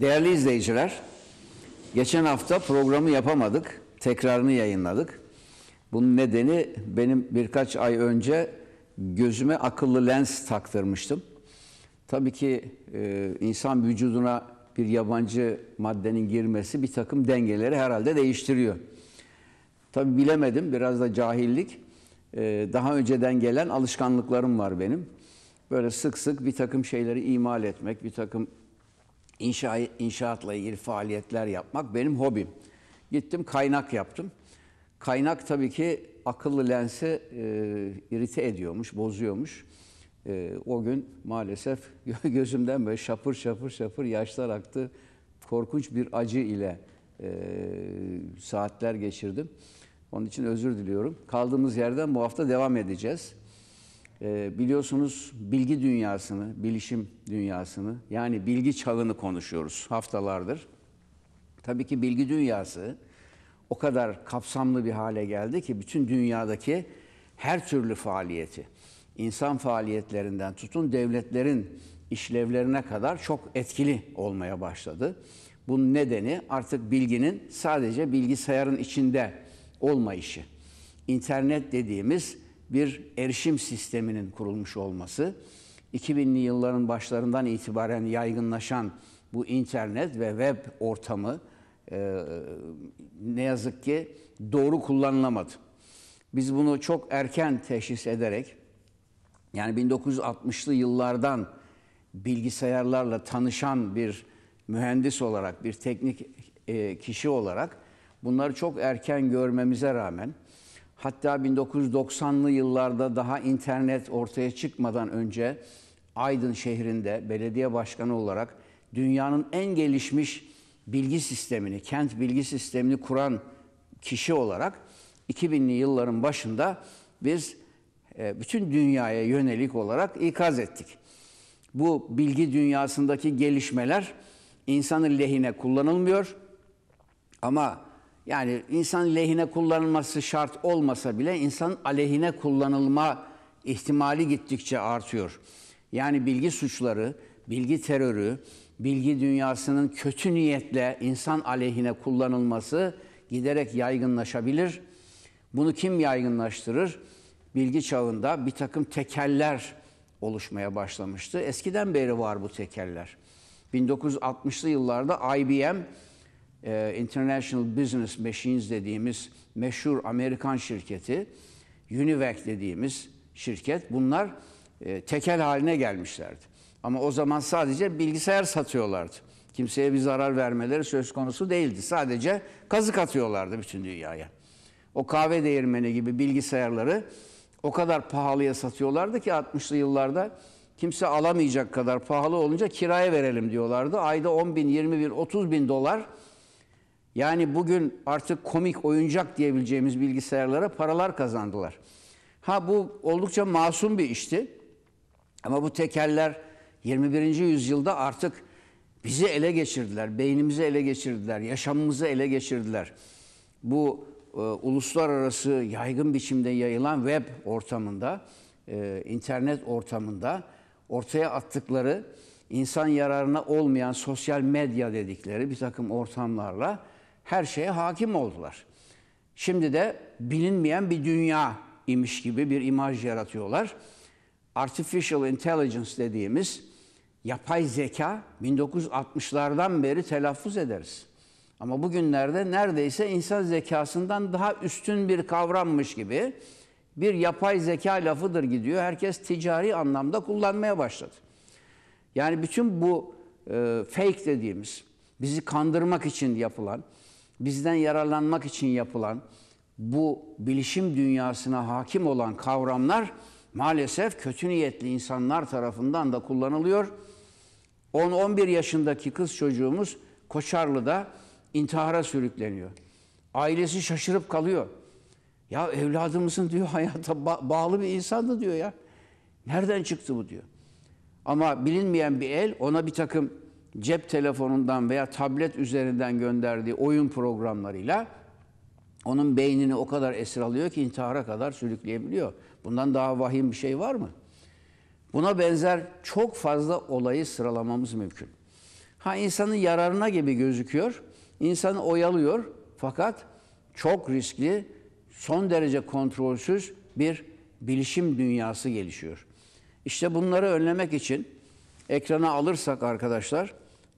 Değerli izleyiciler, geçen hafta programı yapamadık, tekrarını yayınladık. Bunun nedeni benim birkaç ay önce gözüme akıllı lens taktırmıştım. Tabii ki e, insan vücuduna bir yabancı maddenin girmesi bir takım dengeleri herhalde değiştiriyor. Tabii bilemedim, biraz da cahillik. E, daha önceden gelen alışkanlıklarım var benim. Böyle sık sık bir takım şeyleri imal etmek, bir takım inşa, inşaatla ilgili faaliyetler yapmak benim hobim. Gittim kaynak yaptım. Kaynak tabii ki akıllı lensi e, irite ediyormuş, bozuyormuş. E, o gün maalesef gözümden böyle şapır şapır şapır yaşlar aktı. Korkunç bir acı ile e, saatler geçirdim. Onun için özür diliyorum. Kaldığımız yerden bu hafta devam edeceğiz e, biliyorsunuz bilgi dünyasını, bilişim dünyasını yani bilgi çağını konuşuyoruz haftalardır. Tabii ki bilgi dünyası o kadar kapsamlı bir hale geldi ki bütün dünyadaki her türlü faaliyeti, insan faaliyetlerinden tutun devletlerin işlevlerine kadar çok etkili olmaya başladı. Bunun nedeni artık bilginin sadece bilgisayarın içinde olmayışı. İnternet dediğimiz bir erişim sisteminin kurulmuş olması, 2000'li yılların başlarından itibaren yaygınlaşan bu internet ve web ortamı e, ne yazık ki doğru kullanılamadı. Biz bunu çok erken teşhis ederek yani 1960'lı yıllardan bilgisayarlarla tanışan bir mühendis olarak, bir teknik e, kişi olarak bunları çok erken görmemize rağmen Hatta 1990'lı yıllarda daha internet ortaya çıkmadan önce Aydın şehrinde belediye başkanı olarak dünyanın en gelişmiş bilgi sistemini, kent bilgi sistemini kuran kişi olarak 2000'li yılların başında biz e, bütün dünyaya yönelik olarak ikaz ettik. Bu bilgi dünyasındaki gelişmeler insanın lehine kullanılmıyor ama yani insan lehine kullanılması şart olmasa bile insan aleyhine kullanılma ihtimali gittikçe artıyor. Yani bilgi suçları, bilgi terörü, bilgi dünyasının kötü niyetle insan aleyhine kullanılması giderek yaygınlaşabilir. Bunu kim yaygınlaştırır? Bilgi çağında bir takım tekeller oluşmaya başlamıştı. Eskiden beri var bu tekeller. 1960'lı yıllarda IBM e, International Business Machines dediğimiz meşhur Amerikan şirketi, Univac dediğimiz şirket bunlar e, tekel haline gelmişlerdi. Ama o zaman sadece bilgisayar satıyorlardı. Kimseye bir zarar vermeleri söz konusu değildi. Sadece kazık atıyorlardı bütün dünyaya. O kahve değirmeni gibi bilgisayarları o kadar pahalıya satıyorlardı ki 60'lı yıllarda kimse alamayacak kadar pahalı olunca kiraya verelim diyorlardı. Ayda 10 bin, 20 bin, 30 bin dolar yani bugün artık komik oyuncak diyebileceğimiz bilgisayarlara paralar kazandılar. Ha bu oldukça masum bir işti. Ama bu tekeller 21. yüzyılda artık bizi ele geçirdiler, beynimizi ele geçirdiler, yaşamımızı ele geçirdiler. Bu e, uluslararası yaygın biçimde yayılan web ortamında, e, internet ortamında ortaya attıkları insan yararına olmayan sosyal medya dedikleri bir takım ortamlarla her şeye hakim oldular. Şimdi de bilinmeyen bir dünya imiş gibi bir imaj yaratıyorlar. Artificial intelligence dediğimiz yapay zeka 1960'lardan beri telaffuz ederiz. Ama bugünlerde neredeyse insan zekasından daha üstün bir kavrammış gibi bir yapay zeka lafıdır gidiyor. Herkes ticari anlamda kullanmaya başladı. Yani bütün bu e, fake dediğimiz, bizi kandırmak için yapılan, bizden yararlanmak için yapılan bu bilişim dünyasına hakim olan kavramlar maalesef kötü niyetli insanlar tarafından da kullanılıyor. 10-11 yaşındaki kız çocuğumuz Koçarlı'da intihara sürükleniyor. Ailesi şaşırıp kalıyor. Ya evladımızın diyor hayata bağlı bir insandı diyor ya. Nereden çıktı bu diyor. Ama bilinmeyen bir el ona bir takım cep telefonundan veya tablet üzerinden gönderdiği oyun programlarıyla onun beynini o kadar esir alıyor ki intihara kadar sürükleyebiliyor. Bundan daha vahim bir şey var mı? Buna benzer çok fazla olayı sıralamamız mümkün. Ha insanın yararına gibi gözüküyor, insanı oyalıyor fakat çok riskli, son derece kontrolsüz bir bilişim dünyası gelişiyor. İşte bunları önlemek için Ekrana alırsak arkadaşlar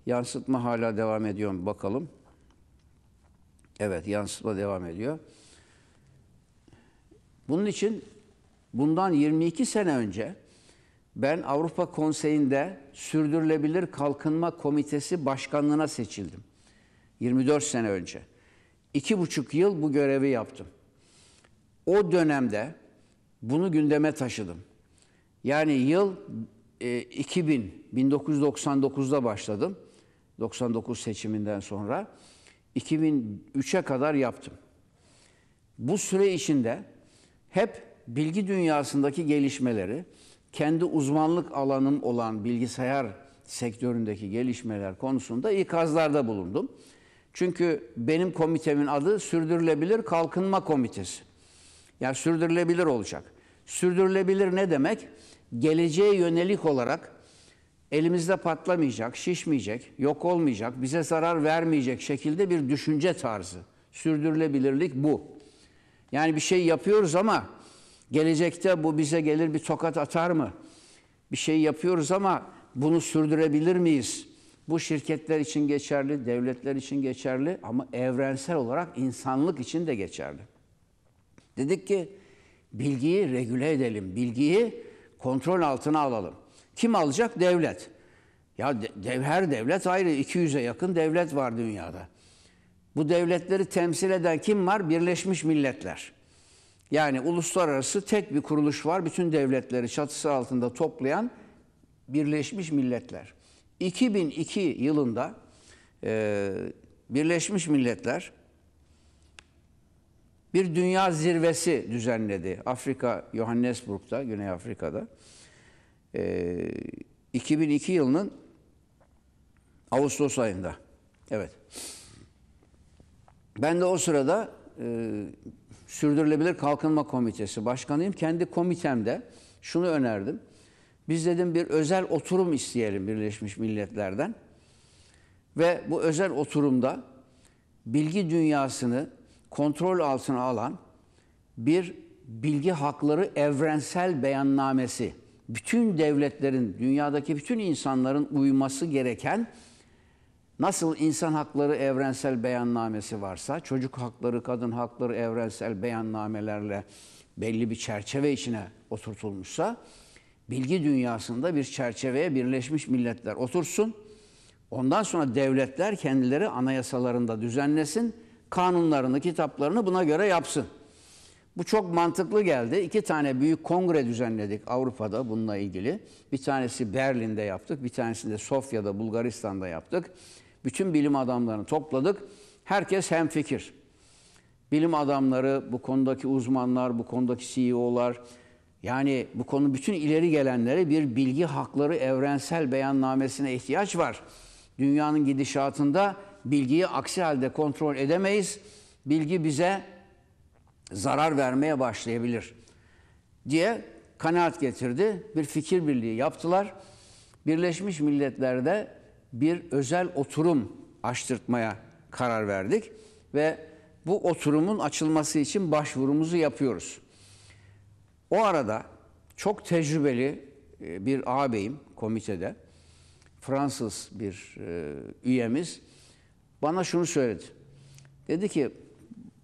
yansıtma hala devam ediyor bakalım. Evet yansıtma devam ediyor. Bunun için bundan 22 sene önce ben Avrupa Konseyi'nde Sürdürülebilir Kalkınma Komitesi Başkanlığına seçildim. 24 sene önce. 2,5 yıl bu görevi yaptım. O dönemde bunu gündeme taşıdım. Yani yıl 2000, ee, 1999'da başladım. 99 seçiminden sonra 2003'e kadar yaptım. Bu süre içinde hep bilgi dünyasındaki gelişmeleri, kendi uzmanlık alanım olan bilgisayar sektöründeki gelişmeler konusunda ikazlarda bulundum. Çünkü benim komitemin adı Sürdürülebilir Kalkınma Komitesi. Yani sürdürülebilir olacak. Sürdürülebilir ne demek? geleceğe yönelik olarak elimizde patlamayacak, şişmeyecek, yok olmayacak, bize zarar vermeyecek şekilde bir düşünce tarzı. Sürdürülebilirlik bu. Yani bir şey yapıyoruz ama gelecekte bu bize gelir bir tokat atar mı? Bir şey yapıyoruz ama bunu sürdürebilir miyiz? Bu şirketler için geçerli, devletler için geçerli ama evrensel olarak insanlık için de geçerli. Dedik ki bilgiyi regüle edelim, bilgiyi kontrol altına alalım. Kim alacak? Devlet. Ya dev, her devlet ayrı. 200'e yakın devlet var dünyada. Bu devletleri temsil eden kim var? Birleşmiş Milletler. Yani uluslararası tek bir kuruluş var. Bütün devletleri çatısı altında toplayan Birleşmiş Milletler. 2002 yılında e, Birleşmiş Milletler bir dünya zirvesi düzenledi. Afrika, Johannesburg'da, Güney Afrika'da. E, ee, 2002 yılının Ağustos ayında. Evet. Ben de o sırada e, Sürdürülebilir Kalkınma Komitesi başkanıyım. Kendi komitemde şunu önerdim. Biz dedim bir özel oturum isteyelim Birleşmiş Milletler'den. Ve bu özel oturumda bilgi dünyasını kontrol altına alan bir bilgi hakları evrensel beyannamesi, bütün devletlerin, dünyadaki bütün insanların uyması gereken nasıl insan hakları evrensel beyannamesi varsa, çocuk hakları, kadın hakları evrensel beyannamelerle belli bir çerçeve içine oturtulmuşsa, bilgi dünyasında bir çerçeveye Birleşmiş Milletler otursun. Ondan sonra devletler kendileri anayasalarında düzenlesin kanunlarını, kitaplarını buna göre yapsın. Bu çok mantıklı geldi. İki tane büyük kongre düzenledik Avrupa'da bununla ilgili. Bir tanesi Berlin'de yaptık, bir tanesini de Sofya'da, Bulgaristan'da yaptık. Bütün bilim adamlarını topladık. Herkes hemfikir. Bilim adamları, bu konudaki uzmanlar, bu konudaki CEO'lar, yani bu konu bütün ileri gelenleri bir bilgi hakları evrensel beyannamesine ihtiyaç var. Dünyanın gidişatında bilgiyi aksi halde kontrol edemeyiz. Bilgi bize zarar vermeye başlayabilir diye kanaat getirdi. Bir fikir birliği yaptılar. Birleşmiş Milletler'de bir özel oturum açtırtmaya karar verdik ve bu oturumun açılması için başvurumuzu yapıyoruz. O arada çok tecrübeli e, bir ağabeyim komitede, Fransız bir e, üyemiz bana şunu söyledi. Dedi ki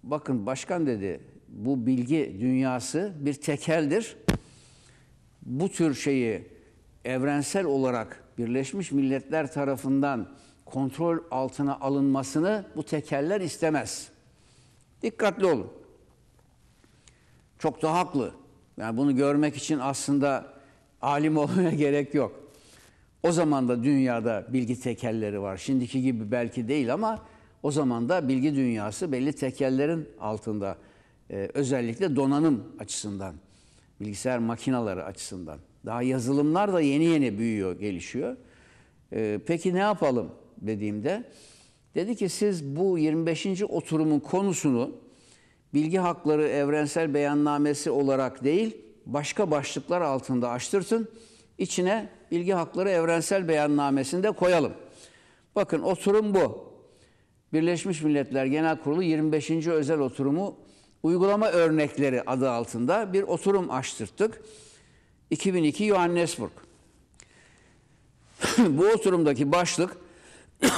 bakın başkan dedi bu bilgi dünyası bir tekeldir. Bu tür şeyi evrensel olarak Birleşmiş Milletler tarafından kontrol altına alınmasını bu tekeller istemez. Dikkatli olun. Çok da haklı. Yani bunu görmek için aslında alim olmaya gerek yok. O zaman da dünyada bilgi tekelleri var. Şimdiki gibi belki değil ama o zaman da bilgi dünyası belli tekellerin altında. Ee, özellikle donanım açısından, bilgisayar makinaları açısından. Daha yazılımlar da yeni yeni büyüyor, gelişiyor. Ee, peki ne yapalım dediğimde dedi ki siz bu 25. oturumun konusunu bilgi hakları evrensel beyannamesi olarak değil başka başlıklar altında açtırtın içine bilgi hakları evrensel beyannamesinde koyalım. Bakın oturum bu. Birleşmiş Milletler Genel Kurulu 25. özel oturumu uygulama örnekleri adı altında bir oturum açtırttık. 2002 Johannesburg. bu oturumdaki başlık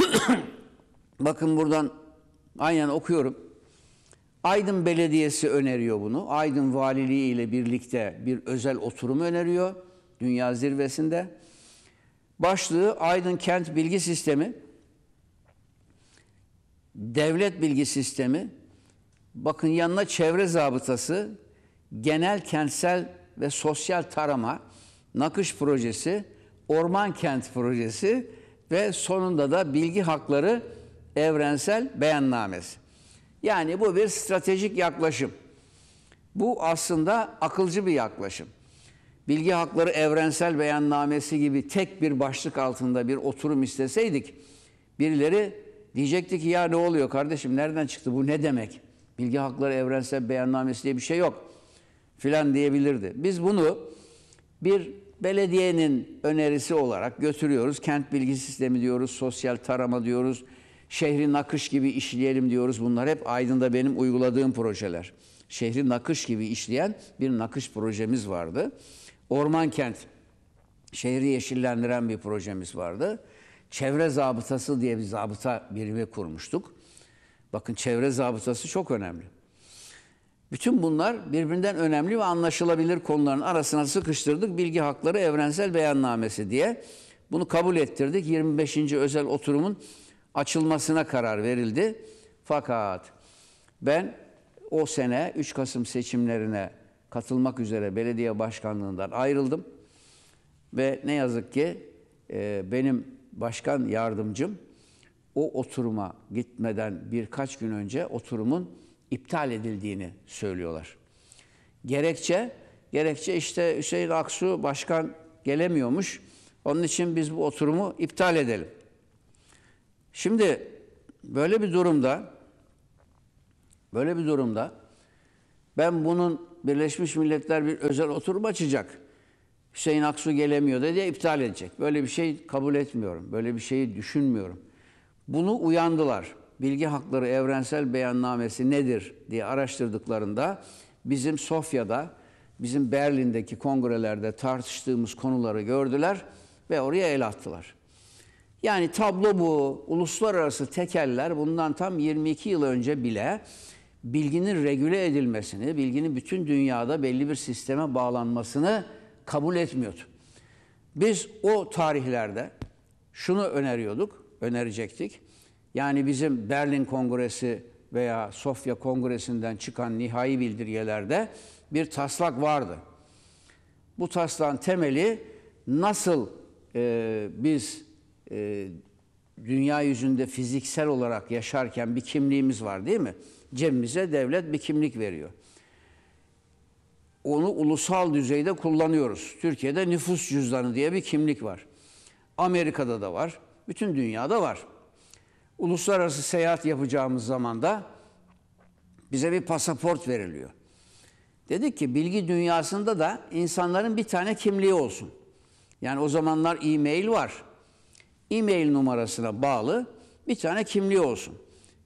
bakın buradan aynen okuyorum. Aydın Belediyesi öneriyor bunu. Aydın Valiliği ile birlikte bir özel oturum öneriyor dünya zirvesinde. Başlığı Aydın Kent Bilgi Sistemi, Devlet Bilgi Sistemi, bakın yanına çevre zabıtası, genel kentsel ve sosyal tarama, nakış projesi, orman kent projesi ve sonunda da bilgi hakları evrensel beyannamesi. Yani bu bir stratejik yaklaşım. Bu aslında akılcı bir yaklaşım bilgi hakları evrensel beyannamesi gibi tek bir başlık altında bir oturum isteseydik birileri diyecekti ki ya ne oluyor kardeşim nereden çıktı bu ne demek? Bilgi hakları evrensel beyannamesi diye bir şey yok filan diyebilirdi. Biz bunu bir belediyenin önerisi olarak götürüyoruz. Kent bilgi sistemi diyoruz, sosyal tarama diyoruz, şehri nakış gibi işleyelim diyoruz. Bunlar hep Aydın'da benim uyguladığım projeler. Şehri nakış gibi işleyen bir nakış projemiz vardı. Orman kent şehri yeşillendiren bir projemiz vardı. Çevre zabıtası diye bir zabıta birimi kurmuştuk. Bakın çevre zabıtası çok önemli. Bütün bunlar birbirinden önemli ve anlaşılabilir konuların arasına sıkıştırdık. Bilgi hakları evrensel beyannamesi diye. Bunu kabul ettirdik. 25. özel oturumun açılmasına karar verildi. Fakat ben o sene 3 Kasım seçimlerine katılmak üzere belediye başkanlığından ayrıldım. Ve ne yazık ki e, benim başkan yardımcım o oturuma gitmeden birkaç gün önce oturumun iptal edildiğini söylüyorlar. Gerekçe, gerekçe işte Hüseyin Aksu başkan gelemiyormuş. Onun için biz bu oturumu iptal edelim. Şimdi böyle bir durumda böyle bir durumda ben bunun Birleşmiş Milletler bir özel oturum açacak. Hüseyin Aksu gelemiyor diye iptal edecek. Böyle bir şey kabul etmiyorum. Böyle bir şeyi düşünmüyorum. Bunu uyandılar. Bilgi Hakları Evrensel Beyannamesi nedir diye araştırdıklarında bizim Sofya'da, bizim Berlin'deki kongrelerde tartıştığımız konuları gördüler ve oraya el attılar. Yani tablo bu. Uluslararası tekeller bundan tam 22 yıl önce bile bilginin regüle edilmesini, bilginin bütün dünyada belli bir sisteme bağlanmasını kabul etmiyordu. Biz o tarihlerde şunu öneriyorduk, önerecektik. Yani bizim Berlin Kongresi veya Sofya Kongresi'nden çıkan nihai bildirgelerde bir taslak vardı. Bu taslağın temeli nasıl e, biz e, dünya yüzünde fiziksel olarak yaşarken bir kimliğimiz var değil mi? Cemimize devlet bir kimlik veriyor. Onu ulusal düzeyde kullanıyoruz. Türkiye'de nüfus cüzdanı diye bir kimlik var. Amerika'da da var. Bütün dünyada var. Uluslararası seyahat yapacağımız zaman da bize bir pasaport veriliyor. Dedik ki bilgi dünyasında da insanların bir tane kimliği olsun. Yani o zamanlar e-mail var. E-mail numarasına bağlı bir tane kimliği olsun.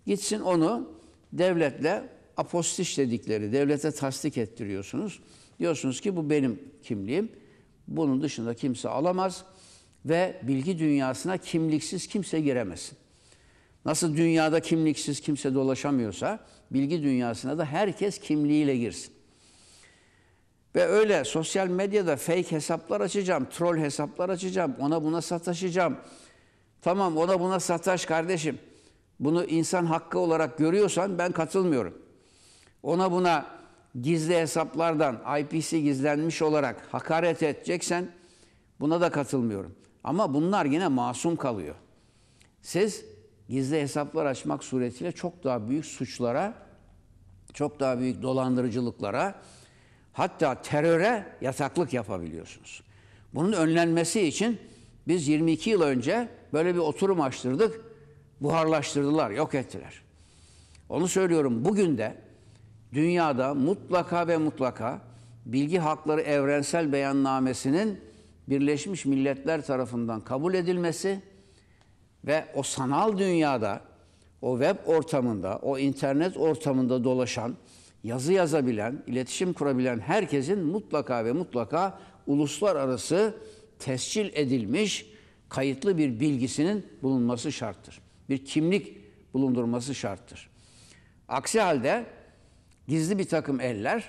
Gitsin onu devletle apostiş dedikleri devlete tasdik ettiriyorsunuz. Diyorsunuz ki bu benim kimliğim. Bunun dışında kimse alamaz ve bilgi dünyasına kimliksiz kimse giremesin. Nasıl dünyada kimliksiz kimse dolaşamıyorsa bilgi dünyasına da herkes kimliğiyle girsin. Ve öyle sosyal medyada fake hesaplar açacağım, troll hesaplar açacağım, ona buna sataşacağım. Tamam ona buna sataş kardeşim bunu insan hakkı olarak görüyorsan ben katılmıyorum. Ona buna gizli hesaplardan IPC gizlenmiş olarak hakaret edeceksen buna da katılmıyorum. Ama bunlar yine masum kalıyor. Siz gizli hesaplar açmak suretiyle çok daha büyük suçlara, çok daha büyük dolandırıcılıklara, hatta teröre yataklık yapabiliyorsunuz. Bunun önlenmesi için biz 22 yıl önce böyle bir oturum açtırdık buharlaştırdılar, yok ettiler. Onu söylüyorum bugün de dünyada mutlaka ve mutlaka bilgi hakları evrensel beyannamesinin Birleşmiş Milletler tarafından kabul edilmesi ve o sanal dünyada, o web ortamında, o internet ortamında dolaşan, yazı yazabilen, iletişim kurabilen herkesin mutlaka ve mutlaka uluslararası tescil edilmiş kayıtlı bir bilgisinin bulunması şarttır bir kimlik bulundurması şarttır. Aksi halde gizli bir takım eller,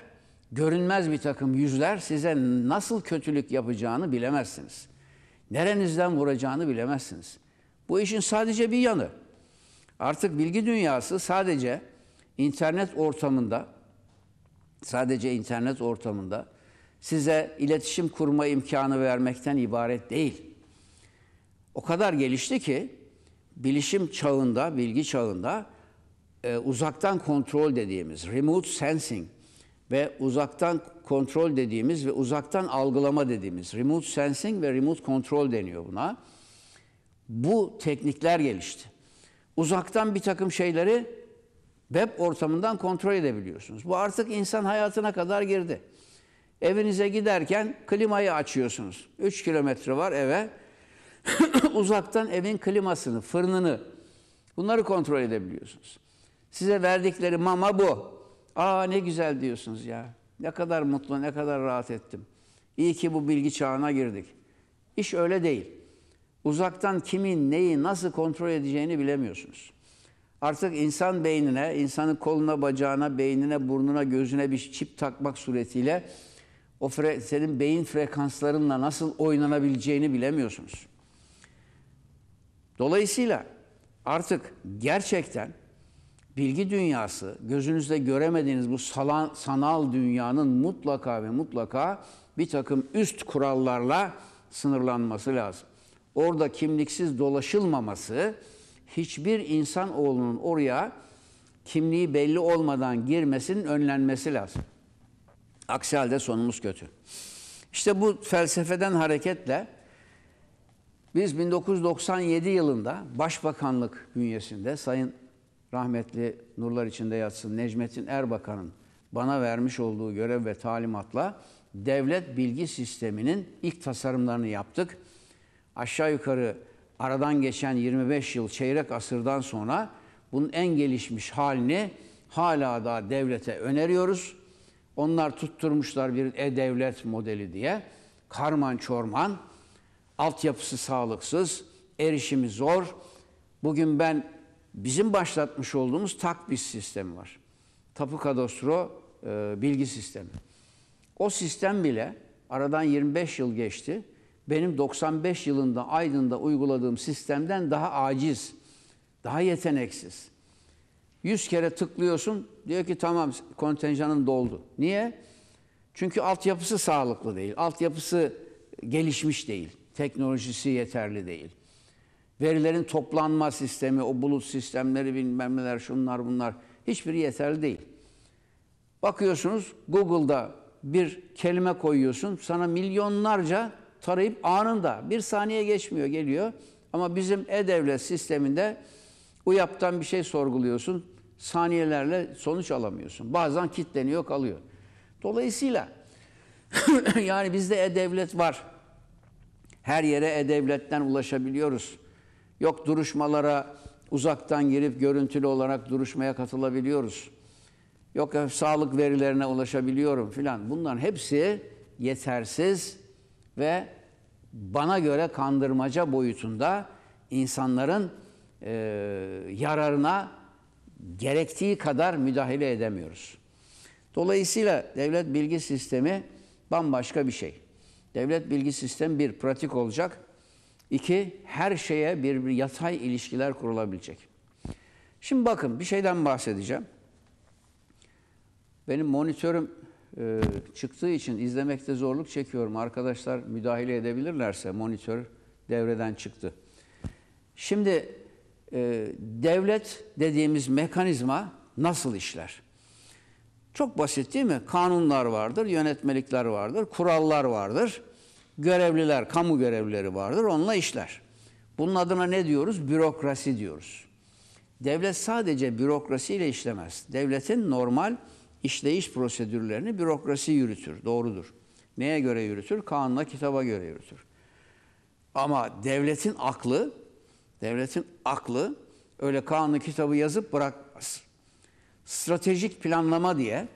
görünmez bir takım yüzler size nasıl kötülük yapacağını bilemezsiniz. Nerenizden vuracağını bilemezsiniz. Bu işin sadece bir yanı. Artık bilgi dünyası sadece internet ortamında sadece internet ortamında size iletişim kurma imkanı vermekten ibaret değil. O kadar gelişti ki bilişim çağında, bilgi çağında e, uzaktan kontrol dediğimiz remote sensing ve uzaktan kontrol dediğimiz ve uzaktan algılama dediğimiz remote sensing ve remote kontrol deniyor buna. Bu teknikler gelişti. Uzaktan bir takım şeyleri web ortamından kontrol edebiliyorsunuz. Bu artık insan hayatına kadar girdi. Evinize giderken klimayı açıyorsunuz. 3 kilometre var eve Uzaktan evin klimasını, fırınını bunları kontrol edebiliyorsunuz. Size verdikleri mama bu. Aa ne güzel diyorsunuz ya. Ne kadar mutlu, ne kadar rahat ettim. İyi ki bu bilgi çağına girdik. İş öyle değil. Uzaktan kimin neyi nasıl kontrol edeceğini bilemiyorsunuz. Artık insan beynine, insanın koluna, bacağına, beynine, burnuna, gözüne bir çip takmak suretiyle o senin beyin frekanslarınla nasıl oynanabileceğini bilemiyorsunuz. Dolayısıyla artık gerçekten bilgi dünyası, gözünüzde göremediğiniz bu sanal dünyanın mutlaka ve mutlaka bir takım üst kurallarla sınırlanması lazım. Orada kimliksiz dolaşılmaması, hiçbir insan oğlunun oraya kimliği belli olmadan girmesinin önlenmesi lazım. Aksi halde sonumuz kötü. İşte bu felsefeden hareketle biz 1997 yılında Başbakanlık bünyesinde Sayın rahmetli nurlar içinde yatsın Necmettin Erbakan'ın bana vermiş olduğu görev ve talimatla devlet bilgi sisteminin ilk tasarımlarını yaptık. Aşağı yukarı aradan geçen 25 yıl çeyrek asırdan sonra bunun en gelişmiş halini hala da devlete öneriyoruz. Onlar tutturmuşlar bir e-devlet modeli diye. Karman çorman altyapısı sağlıksız, erişimi zor. Bugün ben bizim başlatmış olduğumuz takbis sistemi var. Tapu kadastro e, bilgi sistemi. O sistem bile aradan 25 yıl geçti. Benim 95 yılında Aydın'da uyguladığım sistemden daha aciz, daha yeteneksiz. 100 kere tıklıyorsun diyor ki tamam kontenjanın doldu. Niye? Çünkü altyapısı sağlıklı değil, altyapısı gelişmiş değil teknolojisi yeterli değil. Verilerin toplanma sistemi, o bulut sistemleri bilmem neler şunlar bunlar hiçbiri yeterli değil. Bakıyorsunuz Google'da bir kelime koyuyorsun sana milyonlarca tarayıp anında bir saniye geçmiyor geliyor. Ama bizim e-devlet sisteminde UYAP'tan bir şey sorguluyorsun saniyelerle sonuç alamıyorsun. Bazen kitleniyor kalıyor. Dolayısıyla yani bizde e-devlet var. Her yere e-devletten ulaşabiliyoruz. Yok duruşmalara uzaktan girip görüntülü olarak duruşmaya katılabiliyoruz. Yok e, sağlık verilerine ulaşabiliyorum filan. Bunların hepsi yetersiz ve bana göre kandırmaca boyutunda insanların e, yararına gerektiği kadar müdahale edemiyoruz. Dolayısıyla devlet bilgi sistemi bambaşka bir şey. Devlet bilgi sistem bir, pratik olacak. İki, her şeye bir, bir yatay ilişkiler kurulabilecek. Şimdi bakın bir şeyden bahsedeceğim. Benim monitörüm e, çıktığı için izlemekte zorluk çekiyorum. Arkadaşlar müdahale edebilirlerse monitör devreden çıktı. Şimdi e, devlet dediğimiz mekanizma nasıl işler? Çok basit değil mi? Kanunlar vardır, yönetmelikler vardır, kurallar vardır görevliler, kamu görevlileri vardır. Onunla işler. Bunun adına ne diyoruz? Bürokrasi diyoruz. Devlet sadece bürokrasiyle işlemez. Devletin normal işleyiş prosedürlerini bürokrasi yürütür. Doğrudur. Neye göre yürütür? Kanuna, kitaba göre yürütür. Ama devletin aklı, devletin aklı öyle kanunu, kitabı yazıp bırakmaz. Stratejik planlama diye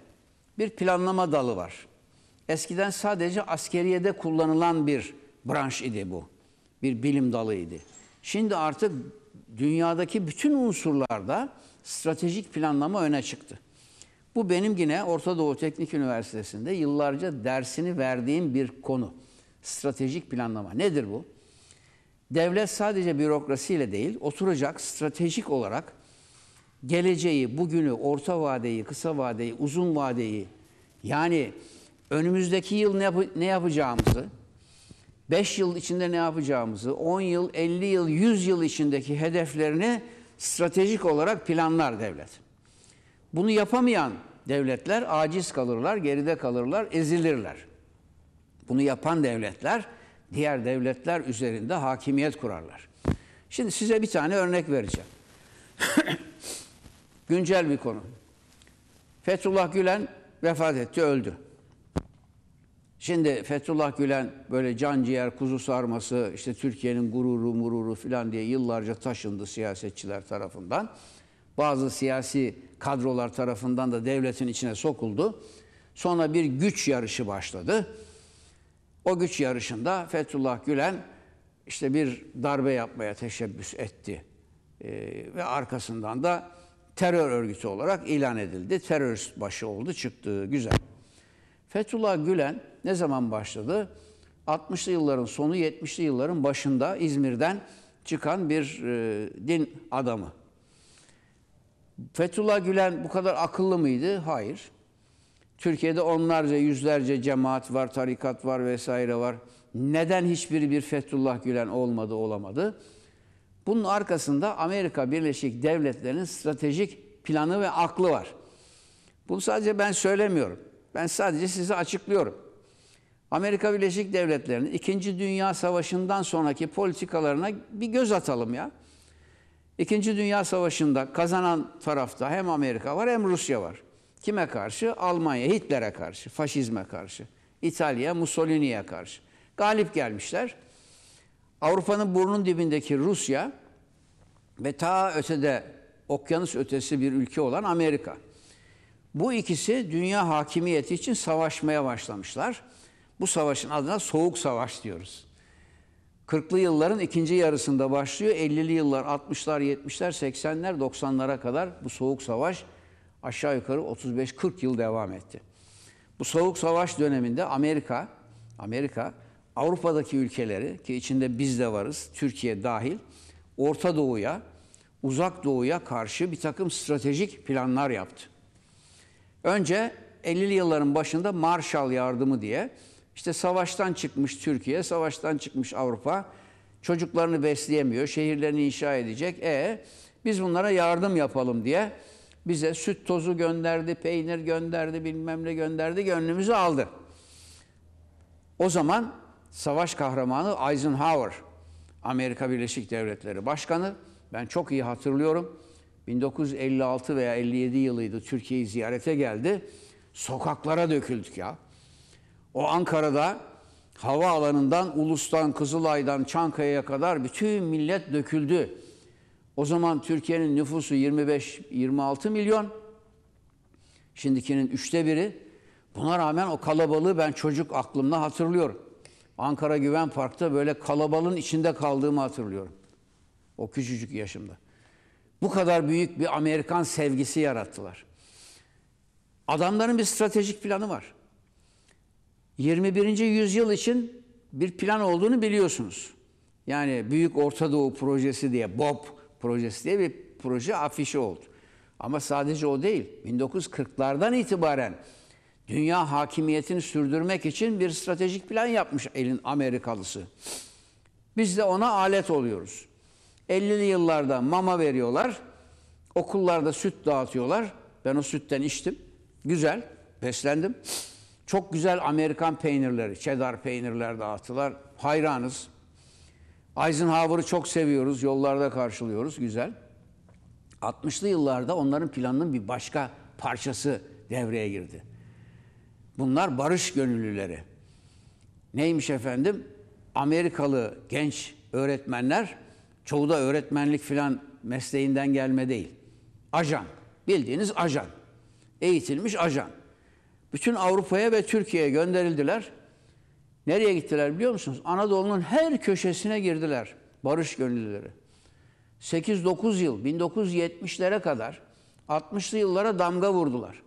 bir planlama dalı var. Eskiden sadece askeriyede kullanılan bir branş idi bu. Bir bilim dalı idi. Şimdi artık dünyadaki bütün unsurlarda stratejik planlama öne çıktı. Bu benim yine Orta Doğu Teknik Üniversitesi'nde yıllarca dersini verdiğim bir konu. Stratejik planlama. Nedir bu? Devlet sadece bürokrasiyle değil, oturacak stratejik olarak geleceği, bugünü, orta vadeyi, kısa vadeyi, uzun vadeyi yani önümüzdeki yıl ne, yap ne yapacağımızı, 5 yıl içinde ne yapacağımızı, 10 yıl, 50 yıl, 100 yıl içindeki hedeflerini stratejik olarak planlar devlet. Bunu yapamayan devletler aciz kalırlar, geride kalırlar, ezilirler. Bunu yapan devletler diğer devletler üzerinde hakimiyet kurarlar. Şimdi size bir tane örnek vereceğim. Güncel bir konu. Fethullah Gülen vefat etti, öldü. Şimdi Fethullah Gülen böyle can ciğer kuzu sarması işte Türkiye'nin gururu mururu filan diye yıllarca taşındı siyasetçiler tarafından. Bazı siyasi kadrolar tarafından da devletin içine sokuldu. Sonra bir güç yarışı başladı. O güç yarışında Fethullah Gülen işte bir darbe yapmaya teşebbüs etti. Ee, ve arkasından da terör örgütü olarak ilan edildi. Terörist başı oldu çıktı güzel. Fethullah Gülen ne zaman başladı? 60'lı yılların sonu 70'li yılların başında İzmir'den çıkan bir e, din adamı. Fethullah Gülen bu kadar akıllı mıydı? Hayır. Türkiye'de onlarca, yüzlerce cemaat var, tarikat var vesaire var. Neden hiçbiri bir Fethullah Gülen olmadı, olamadı? Bunun arkasında Amerika Birleşik Devletleri'nin stratejik planı ve aklı var. Bunu sadece ben söylemiyorum. Ben sadece size açıklıyorum. Amerika Birleşik Devletleri'nin 2. Dünya Savaşı'ndan sonraki politikalarına bir göz atalım ya. İkinci Dünya Savaşı'nda kazanan tarafta hem Amerika var hem Rusya var. Kime karşı? Almanya, Hitler'e karşı, faşizme karşı. İtalya, Mussolini'ye karşı. Galip gelmişler. Avrupa'nın burnun dibindeki Rusya ve ta ötede okyanus ötesi bir ülke olan Amerika. Bu ikisi dünya hakimiyeti için savaşmaya başlamışlar. Bu savaşın adına Soğuk Savaş diyoruz. 40'lı yılların ikinci yarısında başlıyor. 50'li yıllar, 60'lar, 70'ler, 80'ler, 90'lara kadar bu soğuk savaş aşağı yukarı 35-40 yıl devam etti. Bu soğuk savaş döneminde Amerika, Amerika Avrupa'daki ülkeleri ki içinde biz de varız, Türkiye dahil, Orta Doğu'ya, Uzak Doğu'ya karşı bir takım stratejik planlar yaptı. Önce 50'li yılların başında Marshall yardımı diye işte savaştan çıkmış Türkiye, savaştan çıkmış Avrupa çocuklarını besleyemiyor, şehirlerini inşa edecek. E biz bunlara yardım yapalım diye bize süt tozu gönderdi, peynir gönderdi, bilmem ne gönderdi, gönlümüzü aldı. O zaman savaş kahramanı Eisenhower, Amerika Birleşik Devletleri Başkanı, ben çok iyi hatırlıyorum. 1956 veya 57 yılıydı Türkiye'yi ziyarete geldi. Sokaklara döküldük ya. O Ankara'da havaalanından Ulus'tan Kızılay'dan Çankaya'ya kadar bütün millet döküldü. O zaman Türkiye'nin nüfusu 25-26 milyon. Şimdikinin üçte biri. Buna rağmen o kalabalığı ben çocuk aklımda hatırlıyorum. Ankara Güven Park'ta böyle kalabalığın içinde kaldığımı hatırlıyorum. O küçücük yaşımda. Bu kadar büyük bir Amerikan sevgisi yarattılar. Adamların bir stratejik planı var. 21. yüzyıl için bir plan olduğunu biliyorsunuz. Yani Büyük Orta Doğu Projesi diye, BOP projesi diye bir proje afişi oldu. Ama sadece o değil. 1940'lardan itibaren dünya hakimiyetini sürdürmek için bir stratejik plan yapmış elin Amerikalısı. Biz de ona alet oluyoruz. 50'li yıllarda mama veriyorlar. Okullarda süt dağıtıyorlar. Ben o sütten içtim. Güzel. Beslendim. Çok güzel Amerikan peynirleri, cheddar peynirler dağıttılar. Hayranız. Eisenhower'ı çok seviyoruz. Yollarda karşılıyoruz. Güzel. 60'lı yıllarda onların planının bir başka parçası devreye girdi. Bunlar barış gönüllüleri. Neymiş efendim? Amerikalı genç öğretmenler Çoğu da öğretmenlik filan mesleğinden gelme değil. Ajan. Bildiğiniz ajan. Eğitilmiş ajan. Bütün Avrupa'ya ve Türkiye'ye gönderildiler. Nereye gittiler biliyor musunuz? Anadolu'nun her köşesine girdiler barış gönüllüleri. 8-9 yıl, 1970'lere kadar 60'lı yıllara damga vurdular.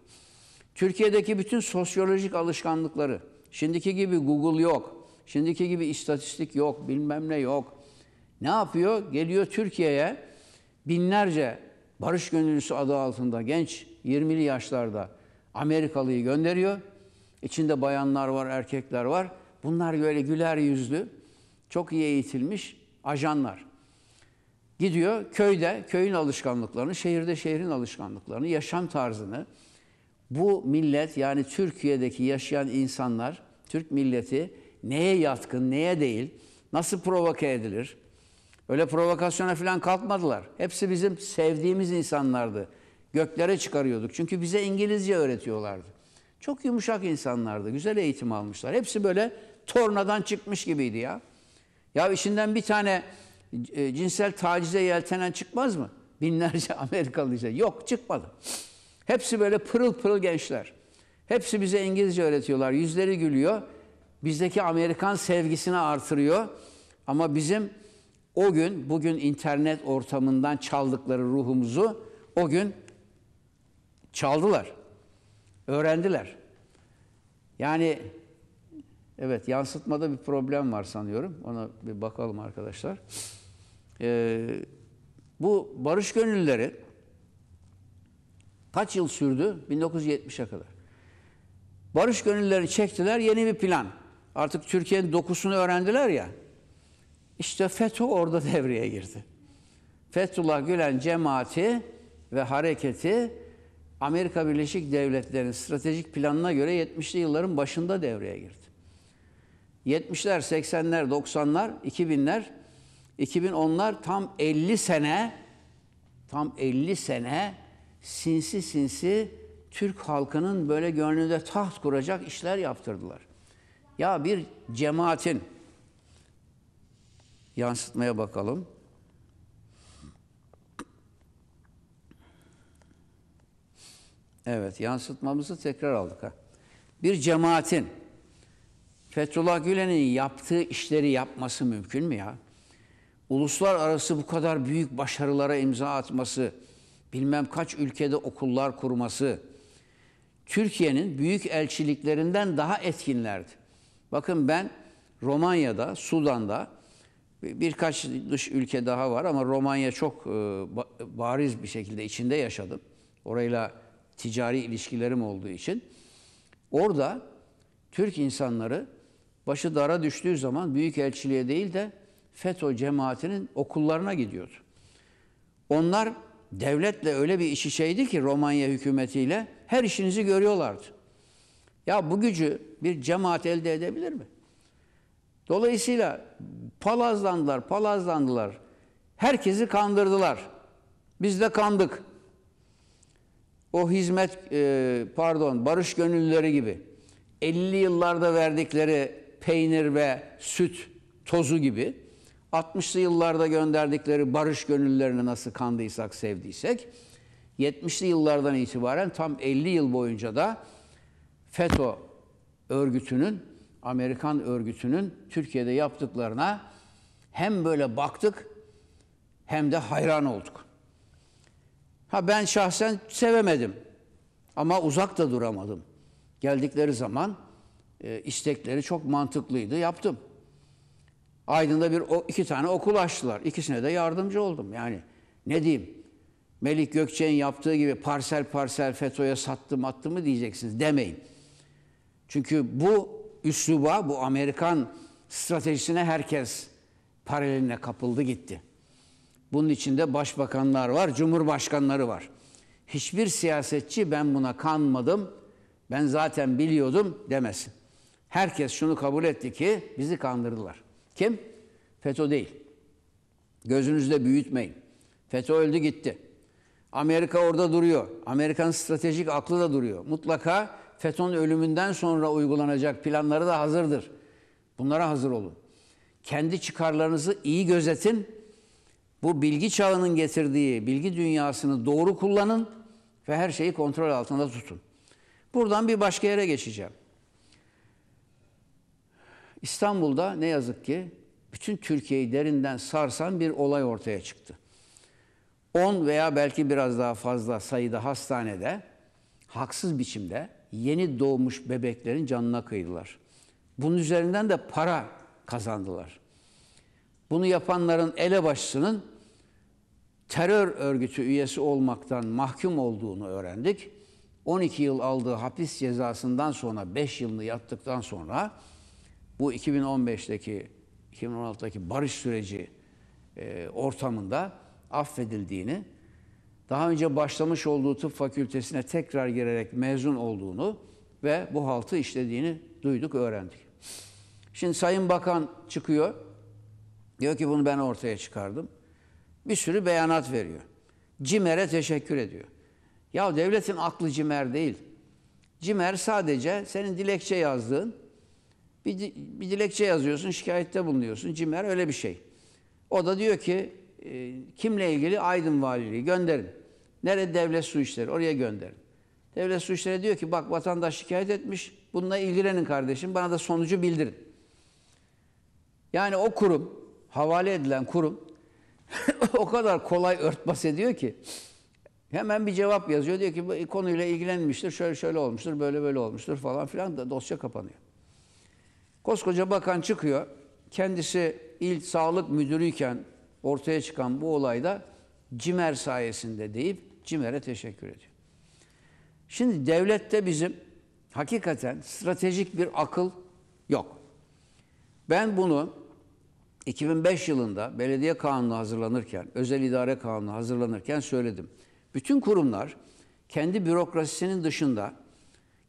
Türkiye'deki bütün sosyolojik alışkanlıkları, şimdiki gibi Google yok, şimdiki gibi istatistik yok, bilmem ne yok, ne yapıyor? Geliyor Türkiye'ye binlerce barış gönüllüsü adı altında genç 20'li yaşlarda Amerikalıyı gönderiyor. İçinde bayanlar var, erkekler var. Bunlar böyle güler yüzlü, çok iyi eğitilmiş ajanlar. Gidiyor köyde köyün alışkanlıklarını, şehirde şehrin alışkanlıklarını, yaşam tarzını bu millet yani Türkiye'deki yaşayan insanlar, Türk milleti neye yatkın, neye değil, nasıl provoke edilir, Öyle provokasyona falan kalkmadılar. Hepsi bizim sevdiğimiz insanlardı. Göklere çıkarıyorduk. Çünkü bize İngilizce öğretiyorlardı. Çok yumuşak insanlardı. Güzel eğitim almışlar. Hepsi böyle tornadan çıkmış gibiydi ya. Ya işinden bir tane e, cinsel tacize yeltenen çıkmaz mı? Binlerce Amerikalı ise yok çıkmadı. Hepsi böyle pırıl pırıl gençler. Hepsi bize İngilizce öğretiyorlar. Yüzleri gülüyor. Bizdeki Amerikan sevgisini artırıyor. Ama bizim o gün bugün internet ortamından çaldıkları ruhumuzu o gün çaldılar. Öğrendiler. Yani evet yansıtmada bir problem var sanıyorum. Ona bir bakalım arkadaşlar. Ee, bu barış gönüllüleri kaç yıl sürdü? 1970'e kadar. Barış gönüllüleri çektiler yeni bir plan. Artık Türkiye'nin dokusunu öğrendiler ya. İşte FETÖ orada devreye girdi. Fethullah Gülen cemaati ve hareketi Amerika Birleşik Devletleri'nin stratejik planına göre 70'li yılların başında devreye girdi. 70'ler, 80'ler, 90'lar, 2000'ler, 2010'lar tam 50 sene tam 50 sene sinsi sinsi Türk halkının böyle gönlünde taht kuracak işler yaptırdılar. Ya bir cemaatin yansıtmaya bakalım. Evet, yansıtmamızı tekrar aldık. Ha. Bir cemaatin Fethullah Gülen'in yaptığı işleri yapması mümkün mü ya? Uluslararası bu kadar büyük başarılara imza atması, bilmem kaç ülkede okullar kurması, Türkiye'nin büyük elçiliklerinden daha etkinlerdi. Bakın ben Romanya'da, Sudan'da Birkaç dış ülke daha var ama Romanya çok e, bariz bir şekilde içinde yaşadım. Orayla ticari ilişkilerim olduğu için. Orada Türk insanları başı dara düştüğü zaman büyük elçiliğe değil de FETÖ cemaatinin okullarına gidiyordu. Onlar devletle öyle bir işi şeydi ki Romanya hükümetiyle her işinizi görüyorlardı. Ya bu gücü bir cemaat elde edebilir mi? Dolayısıyla palazlandılar, palazlandılar. Herkesi kandırdılar. Biz de kandık. O hizmet, e, pardon, barış gönüllüleri gibi 50 yıllarda verdikleri peynir ve süt tozu gibi 60'lı yıllarda gönderdikleri barış gönüllülerini nasıl kandıysak, sevdiysek 70'li yıllardan itibaren tam 50 yıl boyunca da FETÖ örgütünün Amerikan örgütünün Türkiye'de yaptıklarına hem böyle baktık hem de hayran olduk. Ha ben şahsen sevemedim ama uzak da duramadım. Geldikleri zaman e, istekleri çok mantıklıydı, yaptım. Aydın'da bir iki tane okul açtılar. İkisine de yardımcı oldum. Yani ne diyeyim? Melik Gökçe'nin yaptığı gibi parsel parsel FETÖ'ye sattım attı mı diyeceksiniz. Demeyin. Çünkü bu üsluba, bu Amerikan stratejisine herkes paraleline kapıldı gitti. Bunun içinde başbakanlar var, cumhurbaşkanları var. Hiçbir siyasetçi ben buna kanmadım, ben zaten biliyordum demesin. Herkes şunu kabul etti ki bizi kandırdılar. Kim? FETÖ değil. Gözünüzde büyütmeyin. FETÖ öldü gitti. Amerika orada duruyor. Amerikan stratejik aklı da duruyor. Mutlaka FETÖ'nün ölümünden sonra uygulanacak planları da hazırdır. Bunlara hazır olun. Kendi çıkarlarınızı iyi gözetin. Bu bilgi çağının getirdiği bilgi dünyasını doğru kullanın ve her şeyi kontrol altında tutun. Buradan bir başka yere geçeceğim. İstanbul'da ne yazık ki bütün Türkiye'yi derinden sarsan bir olay ortaya çıktı. 10 veya belki biraz daha fazla sayıda hastanede haksız biçimde yeni doğmuş bebeklerin canına kıydılar. Bunun üzerinden de para kazandılar. Bunu yapanların elebaşısının terör örgütü üyesi olmaktan mahkum olduğunu öğrendik. 12 yıl aldığı hapis cezasından sonra 5 yılını yattıktan sonra bu 2015'teki 2016'daki barış süreci e, ortamında affedildiğini daha önce başlamış olduğu tıp fakültesine tekrar girerek mezun olduğunu ve bu haltı işlediğini duyduk, öğrendik. Şimdi Sayın Bakan çıkıyor. Diyor ki bunu ben ortaya çıkardım. Bir sürü beyanat veriyor. Cimer'e teşekkür ediyor. Ya devletin aklı CİMER değil. Cimer sadece senin dilekçe yazdığın, bir, bir dilekçe yazıyorsun, şikayette bulunuyorsun. Cimer öyle bir şey. O da diyor ki kimle ilgili Aydın Valiliği gönderin. Nerede devlet su işleri? Oraya gönderin. Devlet su işleri diyor ki bak vatandaş şikayet etmiş. Bununla ilgilenin kardeşim. Bana da sonucu bildirin. Yani o kurum, havale edilen kurum o kadar kolay örtbas ediyor ki hemen bir cevap yazıyor. Diyor ki bu konuyla ilgilenmiştir. Şöyle şöyle olmuştur, böyle böyle olmuştur falan filan da dosya kapanıyor. Koskoca bakan çıkıyor. Kendisi il sağlık müdürüyken ortaya çıkan bu olayda CİMER sayesinde deyip CİMER'e teşekkür ediyor. Şimdi devlette bizim hakikaten stratejik bir akıl yok. Ben bunu 2005 yılında belediye kanunu hazırlanırken, özel idare kanunu hazırlanırken söyledim. Bütün kurumlar kendi bürokrasisinin dışında,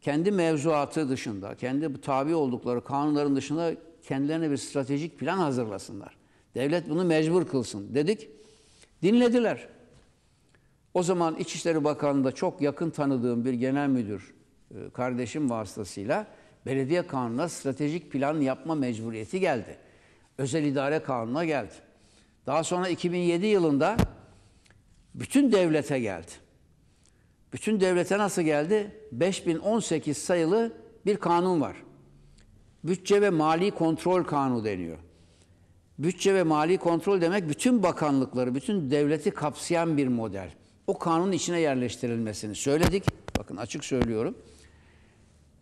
kendi mevzuatı dışında, kendi tabi oldukları kanunların dışında kendilerine bir stratejik plan hazırlasınlar. Devlet bunu mecbur kılsın dedik. Dinlediler. O zaman İçişleri Bakanlığı'nda çok yakın tanıdığım bir genel müdür e, kardeşim vasıtasıyla belediye kanununa stratejik plan yapma mecburiyeti geldi. Özel idare kanununa geldi. Daha sonra 2007 yılında bütün devlete geldi. Bütün devlete nasıl geldi? 5018 sayılı bir kanun var. Bütçe ve Mali Kontrol Kanunu deniyor. Bütçe ve mali kontrol demek bütün bakanlıkları, bütün devleti kapsayan bir model o kanunun içine yerleştirilmesini söyledik. Bakın açık söylüyorum.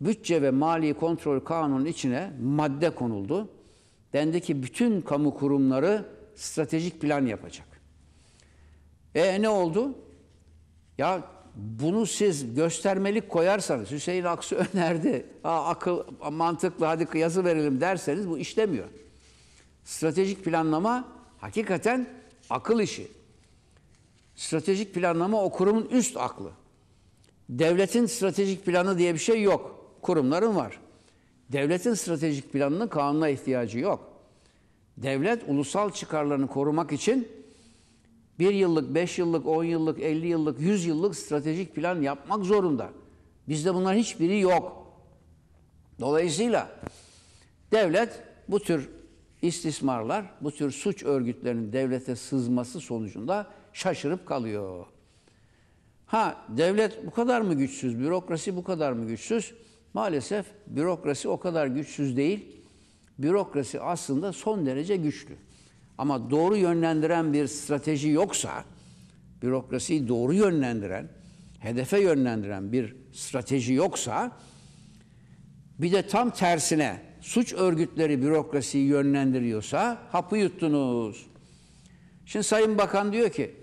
Bütçe ve Mali Kontrol Kanunu'nun içine madde konuldu. Dendi ki bütün kamu kurumları stratejik plan yapacak. E ne oldu? Ya bunu siz göstermelik koyarsanız, Hüseyin Aksu önerdi, ha, akıl mantıklı hadi yazı verelim derseniz bu işlemiyor. Stratejik planlama hakikaten akıl işi. Stratejik planlama o kurumun üst aklı. Devletin stratejik planı diye bir şey yok. Kurumların var. Devletin stratejik planının kanuna ihtiyacı yok. Devlet ulusal çıkarlarını korumak için bir yıllık, beş yıllık, on yıllık, elli yıllık, yüz yıllık stratejik plan yapmak zorunda. Bizde bunların hiçbiri yok. Dolayısıyla devlet bu tür istismarlar, bu tür suç örgütlerinin devlete sızması sonucunda şaşırıp kalıyor. Ha devlet bu kadar mı güçsüz, bürokrasi bu kadar mı güçsüz? Maalesef bürokrasi o kadar güçsüz değil. Bürokrasi aslında son derece güçlü. Ama doğru yönlendiren bir strateji yoksa, bürokrasiyi doğru yönlendiren, hedefe yönlendiren bir strateji yoksa, bir de tam tersine suç örgütleri bürokrasiyi yönlendiriyorsa hapı yuttunuz. Şimdi Sayın Bakan diyor ki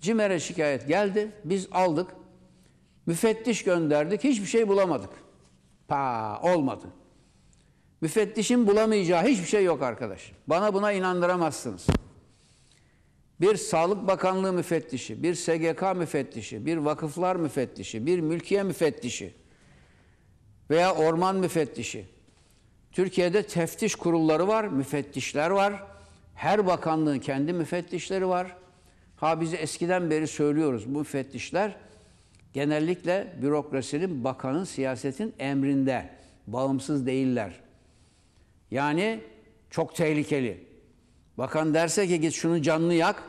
CİMER'e şikayet geldi. Biz aldık. Müfettiş gönderdik. Hiçbir şey bulamadık. Pa olmadı. Müfettişin bulamayacağı hiçbir şey yok arkadaş. Bana buna inandıramazsınız. Bir Sağlık Bakanlığı müfettişi, bir SGK müfettişi, bir vakıflar müfettişi, bir mülkiye müfettişi veya orman müfettişi. Türkiye'de teftiş kurulları var, müfettişler var. Her bakanlığın kendi müfettişleri var. Ha biz eskiden beri söylüyoruz bu müfettişler genellikle bürokrasinin, bakanın, siyasetin emrinde. Bağımsız değiller. Yani çok tehlikeli. Bakan derse ki git şunu canlı yak,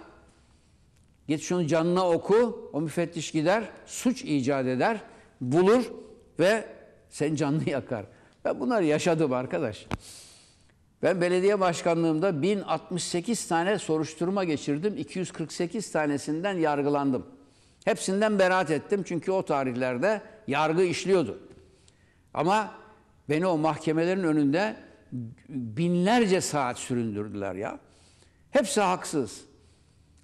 git şunu canına oku, o müfettiş gider, suç icat eder, bulur ve sen canlı yakar. Ben bunları yaşadım arkadaş. Ben belediye başkanlığımda 1068 tane soruşturma geçirdim. 248 tanesinden yargılandım. Hepsinden beraat ettim çünkü o tarihlerde yargı işliyordu. Ama beni o mahkemelerin önünde binlerce saat süründürdüler ya. Hepsi haksız.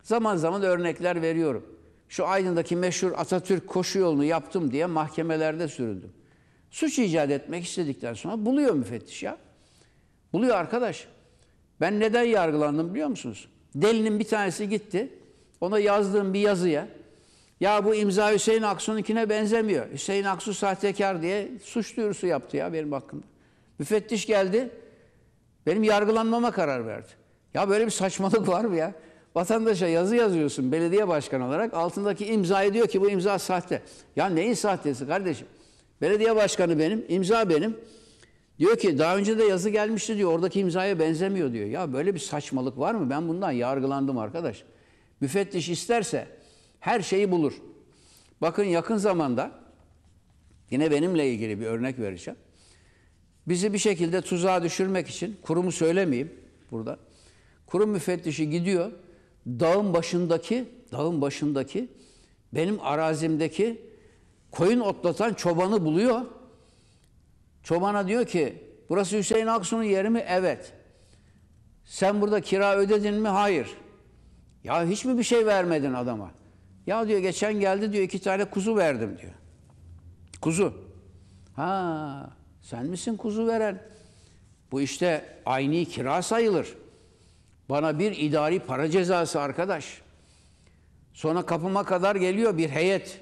Zaman zaman örnekler veriyorum. Şu Aydın'daki meşhur Atatürk koşu yolunu yaptım diye mahkemelerde süründüm. Suç icat etmek istedikten sonra buluyor müfettiş ya. Oluyor arkadaş. Ben neden yargılandım biliyor musunuz? Delinin bir tanesi gitti. Ona yazdığım bir yazıya ya bu imza Hüseyin Aksu'nunkine benzemiyor. Hüseyin Aksu sahtekar diye suç duyurusu yaptı ya benim hakkımda. Müfettiş geldi. Benim yargılanmama karar verdi. Ya böyle bir saçmalık var mı ya? Vatandaşa yazı yazıyorsun belediye başkanı olarak. Altındaki imzayı diyor ki bu imza sahte. Ya neyin sahtesi kardeşim? Belediye başkanı benim, imza benim. Diyor ki daha önce de yazı gelmişti diyor. Oradaki imzaya benzemiyor diyor. Ya böyle bir saçmalık var mı? Ben bundan yargılandım arkadaş. Müfettiş isterse her şeyi bulur. Bakın yakın zamanda yine benimle ilgili bir örnek vereceğim. Bizi bir şekilde tuzağa düşürmek için kurumu söylemeyeyim burada. Kurum müfettişi gidiyor. Dağın başındaki, dağın başındaki benim arazimdeki koyun otlatan çobanı buluyor Çobana diyor ki burası Hüseyin Aksu'nun yeri mi? Evet. Sen burada kira ödedin mi? Hayır. Ya hiç mi bir şey vermedin adama? Ya diyor geçen geldi diyor iki tane kuzu verdim diyor. Kuzu. Ha sen misin kuzu veren? Bu işte aynı kira sayılır. Bana bir idari para cezası arkadaş. Sonra kapıma kadar geliyor bir heyet.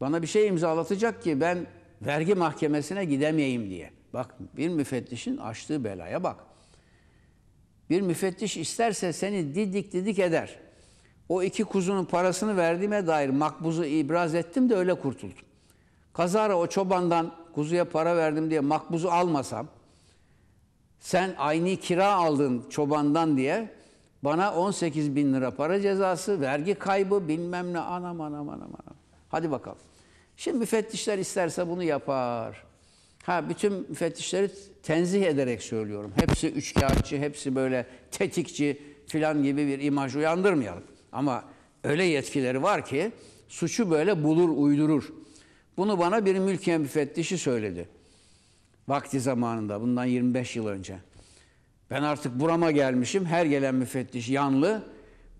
Bana bir şey imzalatacak ki ben vergi mahkemesine gidemeyeyim diye. Bak bir müfettişin açtığı belaya bak. Bir müfettiş isterse seni didik didik eder. O iki kuzunun parasını verdiğime dair makbuzu ibraz ettim de öyle kurtuldum. Kazara o çobandan kuzuya para verdim diye makbuzu almasam, sen aynı kira aldın çobandan diye bana 18 bin lira para cezası, vergi kaybı bilmem ne anam anam anam anam. Hadi bakalım. Şimdi müfettişler isterse bunu yapar. Ha bütün müfettişleri tenzih ederek söylüyorum. Hepsi üçkağıtçı, hepsi böyle tetikçi filan gibi bir imaj uyandırmayalım. Ama öyle yetkileri var ki suçu böyle bulur, uydurur. Bunu bana bir mülkiye müfettişi söyledi. Vakti zamanında, bundan 25 yıl önce. Ben artık burama gelmişim, her gelen müfettiş yanlı.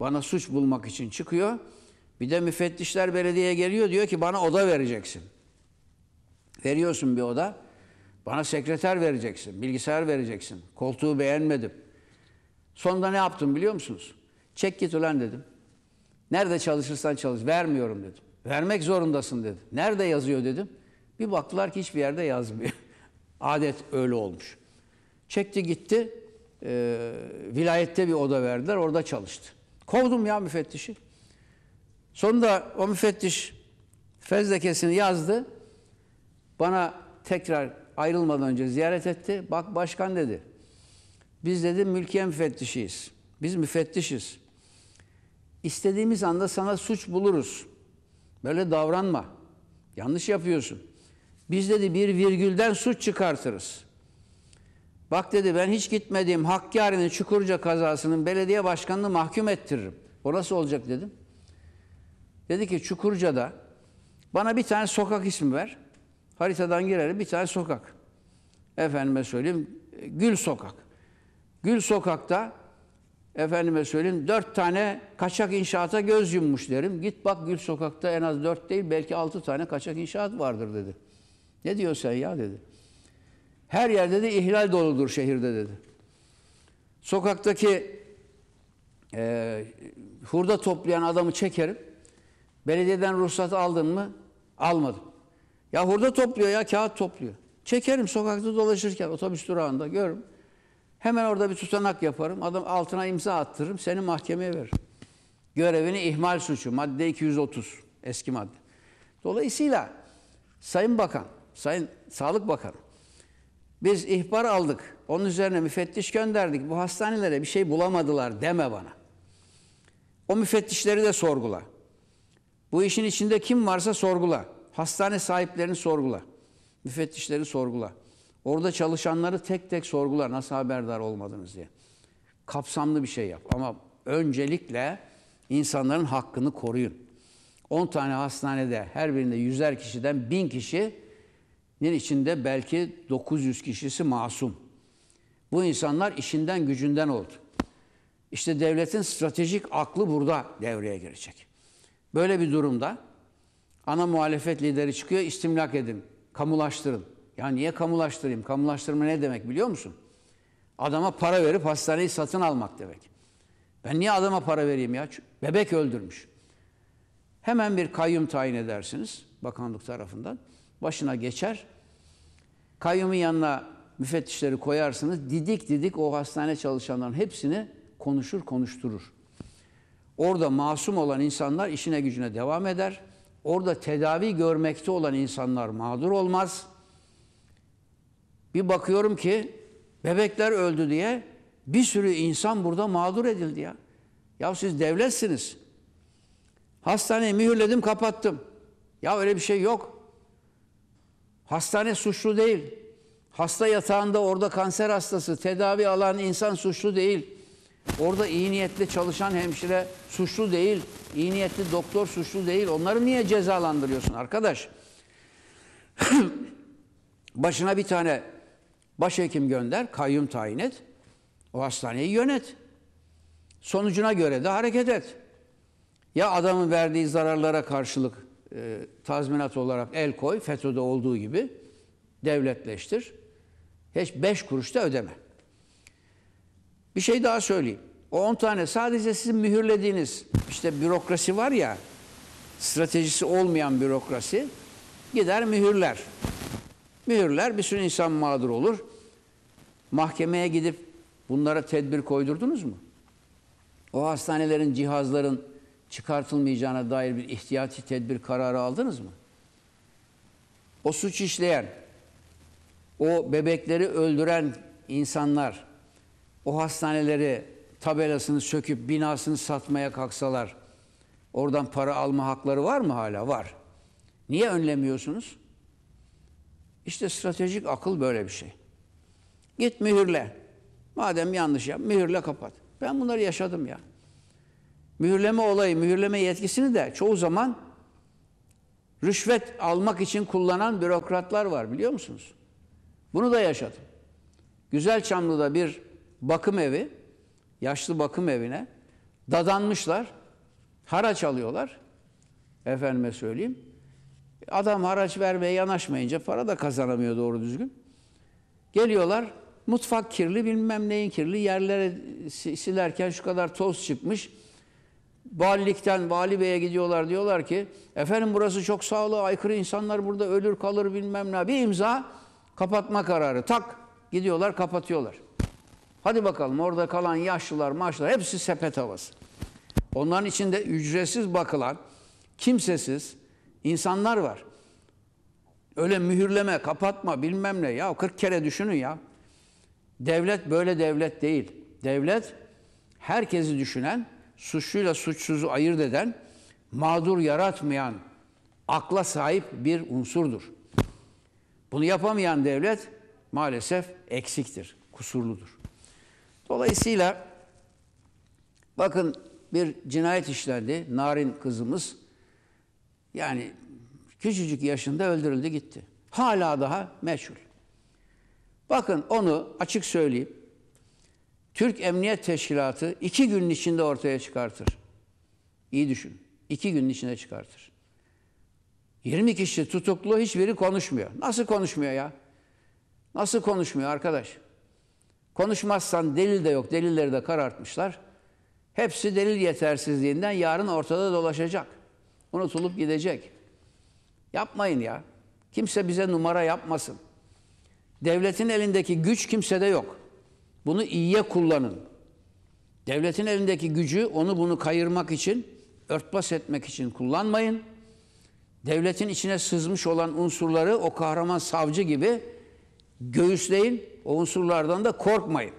Bana suç bulmak için çıkıyor. Bir de müfettişler belediyeye geliyor diyor ki bana oda vereceksin. Veriyorsun bir oda. Bana sekreter vereceksin, bilgisayar vereceksin. Koltuğu beğenmedim. Sonunda ne yaptım biliyor musunuz? Çek git ulan dedim. Nerede çalışırsan çalış. Vermiyorum dedim. Vermek zorundasın dedi. Nerede yazıyor dedim. Bir baktılar ki hiçbir yerde yazmıyor. Adet öyle olmuş. Çekti gitti. E, vilayette bir oda verdiler. Orada çalıştı. Kovdum ya müfettişi. Sonunda o müfettiş fezlekesini yazdı. Bana tekrar ayrılmadan önce ziyaret etti. Bak başkan dedi. Biz dedi mülkiye müfettişiyiz. Biz müfettişiz. İstediğimiz anda sana suç buluruz. Böyle davranma. Yanlış yapıyorsun. Biz dedi bir virgülden suç çıkartırız. Bak dedi ben hiç gitmediğim Hakkari'nin Çukurca kazasının belediye başkanını mahkum ettiririm. O nasıl olacak dedim. Dedi ki Çukurca'da bana bir tane sokak ismi ver. Haritadan girelim bir tane sokak. Efendime söyleyeyim Gül Sokak. Gül Sokak'ta efendime söyleyeyim dört tane kaçak inşaata göz yummuş derim. Git bak Gül Sokak'ta en az dört değil belki altı tane kaçak inşaat vardır dedi. Ne diyorsun sen ya dedi. Her yerde de ihlal doludur şehirde dedi. Sokaktaki e, hurda toplayan adamı çekerim. Belediyeden ruhsat aldın mı? Almadım. Ya hurda topluyor ya kağıt topluyor. Çekerim sokakta dolaşırken otobüs durağında görürüm. Hemen orada bir tutanak yaparım. Adam altına imza attırırım. Seni mahkemeye veririm. Görevini ihmal suçu. Madde 230. Eski madde. Dolayısıyla Sayın Bakan, Sayın Sağlık Bakanı biz ihbar aldık. Onun üzerine müfettiş gönderdik. Bu hastanelere bir şey bulamadılar deme bana. O müfettişleri de sorgula. Bu işin içinde kim varsa sorgula. Hastane sahiplerini sorgula. Müfettişleri sorgula. Orada çalışanları tek tek sorgula. Nasıl haberdar olmadınız diye. Kapsamlı bir şey yap. Ama öncelikle insanların hakkını koruyun. 10 tane hastanede her birinde 100'er kişiden 1000 kişinin içinde belki 900 kişisi masum. Bu insanlar işinden gücünden oldu. İşte devletin stratejik aklı burada devreye girecek. Böyle bir durumda ana muhalefet lideri çıkıyor istimlak edin, kamulaştırın. Ya niye kamulaştırayım? Kamulaştırma ne demek biliyor musun? Adama para verip hastaneyi satın almak demek. Ben niye adama para vereyim ya? Bebek öldürmüş. Hemen bir kayyum tayin edersiniz bakanlık tarafından. Başına geçer. Kayyumun yanına müfettişleri koyarsınız. Didik didik o hastane çalışanların hepsini konuşur konuşturur. Orada masum olan insanlar işine gücüne devam eder. Orada tedavi görmekte olan insanlar mağdur olmaz. Bir bakıyorum ki bebekler öldü diye bir sürü insan burada mağdur edildi ya. Ya siz devletsiniz. Hastaneyi mühürledim kapattım. Ya öyle bir şey yok. Hastane suçlu değil. Hasta yatağında orada kanser hastası tedavi alan insan suçlu değil. Orada iyi niyetli çalışan hemşire suçlu değil, iyi niyetli doktor suçlu değil. Onları niye cezalandırıyorsun arkadaş? Başına bir tane başhekim gönder, kayyum tayin et. O hastaneyi yönet. Sonucuna göre de hareket et. Ya adamın verdiği zararlara karşılık e, tazminat olarak el koy, FETÖ'de olduğu gibi devletleştir. Hiç beş kuruş da ödeme. Bir şey daha söyleyeyim. O 10 tane sadece sizin mühürlediğiniz işte bürokrasi var ya stratejisi olmayan bürokrasi gider mühürler. Mühürler bir sürü insan mağdur olur. Mahkemeye gidip bunlara tedbir koydurdunuz mu? O hastanelerin, cihazların çıkartılmayacağına dair bir ihtiyati tedbir kararı aldınız mı? O suç işleyen, o bebekleri öldüren insanlar o hastaneleri tabelasını söküp binasını satmaya kalksalar oradan para alma hakları var mı hala? Var. Niye önlemiyorsunuz? İşte stratejik akıl böyle bir şey. Git mühürle. Madem yanlış yap, mühürle kapat. Ben bunları yaşadım ya. Mühürleme olayı, mühürleme yetkisini de çoğu zaman rüşvet almak için kullanan bürokratlar var biliyor musunuz? Bunu da yaşadım. Güzel Çamlı'da bir bakım evi, yaşlı bakım evine dadanmışlar. Haraç alıyorlar. Efendime söyleyeyim. Adam haraç vermeye yanaşmayınca para da kazanamıyor doğru düzgün. Geliyorlar mutfak kirli bilmem neyin kirli yerlere silerken şu kadar toz çıkmış. Valilikten vali beye gidiyorlar diyorlar ki efendim burası çok sağlığa aykırı insanlar burada ölür kalır bilmem ne bir imza kapatma kararı tak gidiyorlar kapatıyorlar. Hadi bakalım orada kalan yaşlılar, maçlar hepsi sepet havası. Onların içinde ücretsiz bakılan, kimsesiz insanlar var. Öyle mühürleme, kapatma bilmem ne ya 40 kere düşünün ya. Devlet böyle devlet değil. Devlet herkesi düşünen, suçluyla suçsuzu ayırt eden, mağdur yaratmayan, akla sahip bir unsurdur. Bunu yapamayan devlet maalesef eksiktir, kusurludur. Dolayısıyla bakın bir cinayet işlendi. Narin kızımız yani küçücük yaşında öldürüldü gitti. Hala daha meçhul. Bakın onu açık söyleyeyim. Türk Emniyet Teşkilatı iki günün içinde ortaya çıkartır. İyi düşün. İki günün içinde çıkartır. 20 kişi tutuklu hiçbiri konuşmuyor. Nasıl konuşmuyor ya? Nasıl konuşmuyor arkadaş? Konuşmazsan delil de yok. Delilleri de karartmışlar. Hepsi delil yetersizliğinden yarın ortada dolaşacak. Unutulup gidecek. Yapmayın ya. Kimse bize numara yapmasın. Devletin elindeki güç kimsede yok. Bunu iyiye kullanın. Devletin elindeki gücü onu bunu kayırmak için, örtbas etmek için kullanmayın. Devletin içine sızmış olan unsurları o kahraman savcı gibi göğüsleyin o unsurlardan da korkmayın.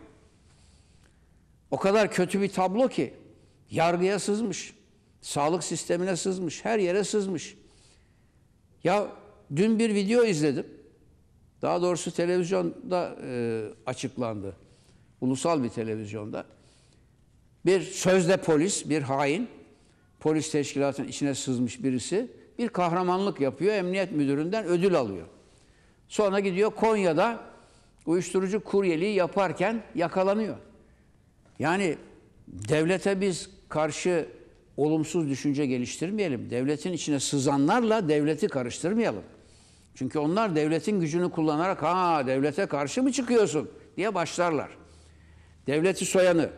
O kadar kötü bir tablo ki yargıya sızmış, sağlık sistemine sızmış, her yere sızmış. Ya dün bir video izledim. Daha doğrusu televizyonda e, açıklandı. Ulusal bir televizyonda. Bir sözde polis, bir hain, polis teşkilatının içine sızmış birisi bir kahramanlık yapıyor. Emniyet müdüründen ödül alıyor. Sonra gidiyor Konya'da uyuşturucu kuryeliği yaparken yakalanıyor. Yani devlete biz karşı olumsuz düşünce geliştirmeyelim. Devletin içine sızanlarla devleti karıştırmayalım. Çünkü onlar devletin gücünü kullanarak ha devlete karşı mı çıkıyorsun diye başlarlar. Devleti soyanı,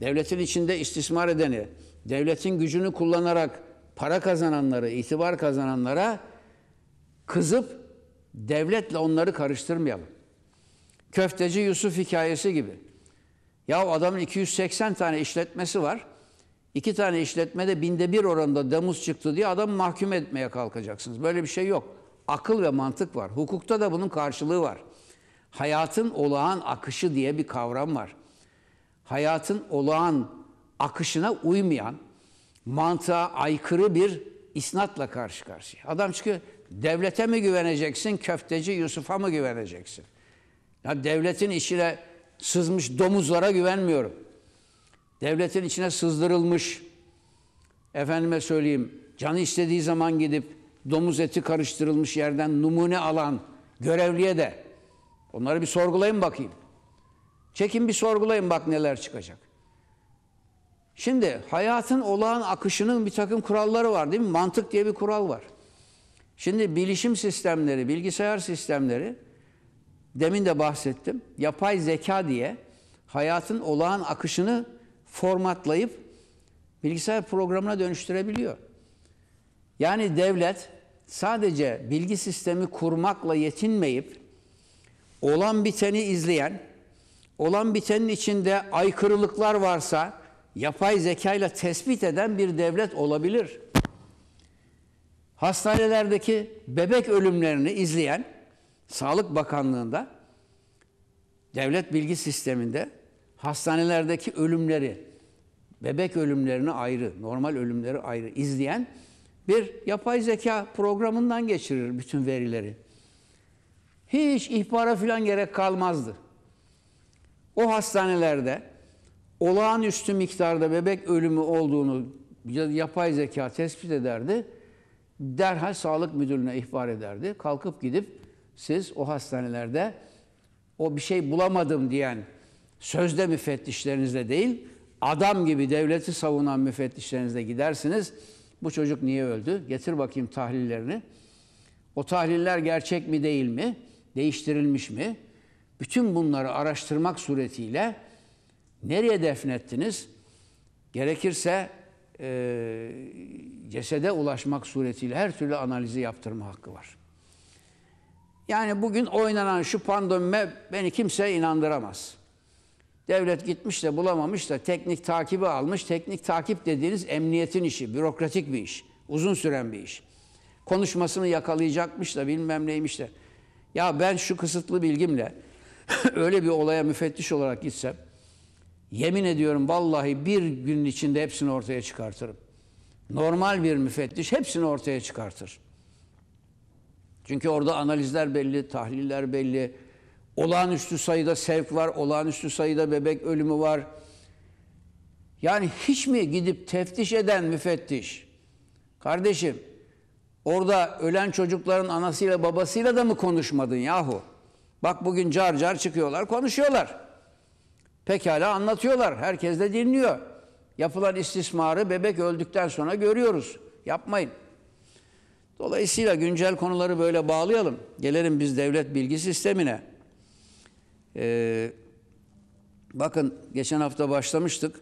devletin içinde istismar edeni, devletin gücünü kullanarak para kazananları, itibar kazananlara kızıp devletle onları karıştırmayalım. Köfteci Yusuf hikayesi gibi. Ya adamın 280 tane işletmesi var. İki tane işletmede binde bir oranda demuz çıktı diye adam mahkum etmeye kalkacaksınız. Böyle bir şey yok. Akıl ve mantık var. Hukukta da bunun karşılığı var. Hayatın olağan akışı diye bir kavram var. Hayatın olağan akışına uymayan, mantığa aykırı bir isnatla karşı karşıya. Adam çünkü devlete mi güveneceksin, köfteci Yusuf'a mı güveneceksin? Ya devletin içine sızmış domuzlara güvenmiyorum. Devletin içine sızdırılmış efendime söyleyeyim canı istediği zaman gidip domuz eti karıştırılmış yerden numune alan görevliye de onları bir sorgulayın bakayım. Çekin bir sorgulayın bak neler çıkacak. Şimdi hayatın olağan akışının bir takım kuralları var değil mi? Mantık diye bir kural var. Şimdi bilişim sistemleri, bilgisayar sistemleri demin de bahsettim. Yapay zeka diye hayatın olağan akışını formatlayıp bilgisayar programına dönüştürebiliyor. Yani devlet sadece bilgi sistemi kurmakla yetinmeyip olan biteni izleyen, olan bitenin içinde aykırılıklar varsa yapay zekayla tespit eden bir devlet olabilir. Hastanelerdeki bebek ölümlerini izleyen Sağlık Bakanlığı'nda devlet bilgi sisteminde hastanelerdeki ölümleri, bebek ölümlerini ayrı, normal ölümleri ayrı izleyen bir yapay zeka programından geçirir bütün verileri. Hiç ihbara falan gerek kalmazdı. O hastanelerde olağanüstü miktarda bebek ölümü olduğunu yapay zeka tespit ederdi. Derhal sağlık müdürlüğüne ihbar ederdi. Kalkıp gidip siz o hastanelerde o bir şey bulamadım diyen sözde müfettişlerinizle değil, adam gibi devleti savunan müfettişlerinizle gidersiniz. Bu çocuk niye öldü? Getir bakayım tahlillerini. O tahliller gerçek mi değil mi? Değiştirilmiş mi? Bütün bunları araştırmak suretiyle nereye defnettiniz? Gerekirse e, cesede ulaşmak suretiyle her türlü analizi yaptırma hakkı var. Yani bugün oynanan şu pandemime beni kimse inandıramaz. Devlet gitmiş de bulamamış da teknik takibi almış. Teknik takip dediğiniz emniyetin işi, bürokratik bir iş, uzun süren bir iş. Konuşmasını yakalayacakmış da bilmem neymiş de. Ya ben şu kısıtlı bilgimle öyle bir olaya müfettiş olarak gitsem yemin ediyorum vallahi bir günün içinde hepsini ortaya çıkartırım. Normal bir müfettiş hepsini ortaya çıkartır. Çünkü orada analizler belli, tahliller belli. Olağanüstü sayıda sevk var, olağanüstü sayıda bebek ölümü var. Yani hiç mi gidip teftiş eden müfettiş? Kardeşim, orada ölen çocukların anasıyla babasıyla da mı konuşmadın yahu? Bak bugün car car çıkıyorlar, konuşuyorlar. Pekala anlatıyorlar, herkes de dinliyor. Yapılan istismarı bebek öldükten sonra görüyoruz. Yapmayın. Dolayısıyla güncel konuları böyle bağlayalım. Gelelim biz devlet bilgi sistemine. Ee, bakın geçen hafta başlamıştık.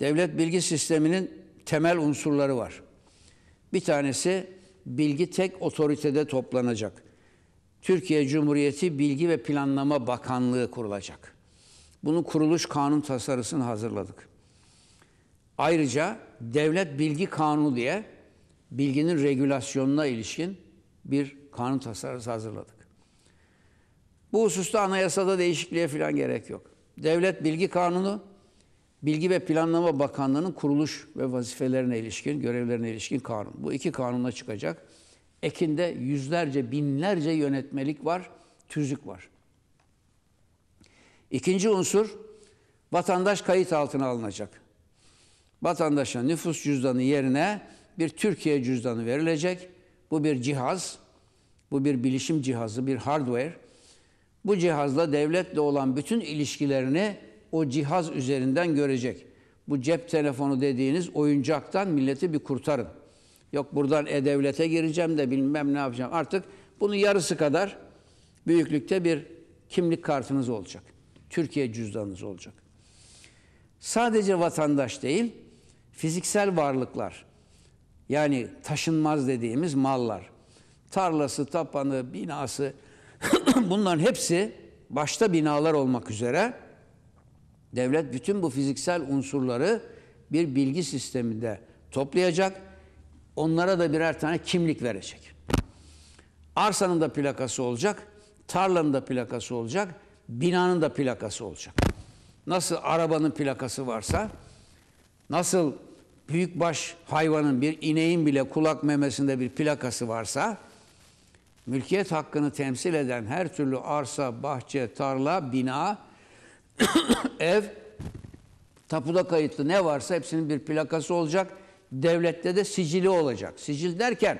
Devlet bilgi sisteminin temel unsurları var. Bir tanesi bilgi tek otoritede toplanacak. Türkiye Cumhuriyeti Bilgi ve Planlama Bakanlığı kurulacak. Bunu kuruluş kanun tasarısını hazırladık. Ayrıca Devlet Bilgi Kanunu diye bilginin regülasyonuna ilişkin bir kanun tasarısı hazırladık. Bu hususta anayasada değişikliğe falan gerek yok. Devlet Bilgi Kanunu, Bilgi ve Planlama Bakanlığı'nın kuruluş ve vazifelerine ilişkin, görevlerine ilişkin kanun. Bu iki kanunla çıkacak. Ekinde yüzlerce, binlerce yönetmelik var, tüzük var. İkinci unsur, vatandaş kayıt altına alınacak. Vatandaşa nüfus cüzdanı yerine bir Türkiye cüzdanı verilecek. Bu bir cihaz, bu bir bilişim cihazı, bir hardware. Bu cihazla devletle olan bütün ilişkilerini o cihaz üzerinden görecek. Bu cep telefonu dediğiniz oyuncaktan milleti bir kurtarın. Yok buradan e-devlete gireceğim de bilmem ne yapacağım. Artık bunun yarısı kadar büyüklükte bir kimlik kartınız olacak. Türkiye cüzdanınız olacak. Sadece vatandaş değil, fiziksel varlıklar, yani taşınmaz dediğimiz mallar. Tarlası, tapanı, binası bunların hepsi başta binalar olmak üzere devlet bütün bu fiziksel unsurları bir bilgi sisteminde toplayacak. Onlara da birer tane kimlik verecek. Arsanın da plakası olacak, tarlanın da plakası olacak, binanın da plakası olacak. Nasıl arabanın plakası varsa, nasıl büyükbaş hayvanın bir ineğin bile kulak memesinde bir plakası varsa mülkiyet hakkını temsil eden her türlü arsa, bahçe, tarla, bina, ev, tapuda kayıtlı ne varsa hepsinin bir plakası olacak. Devlette de sicili olacak. Sicil derken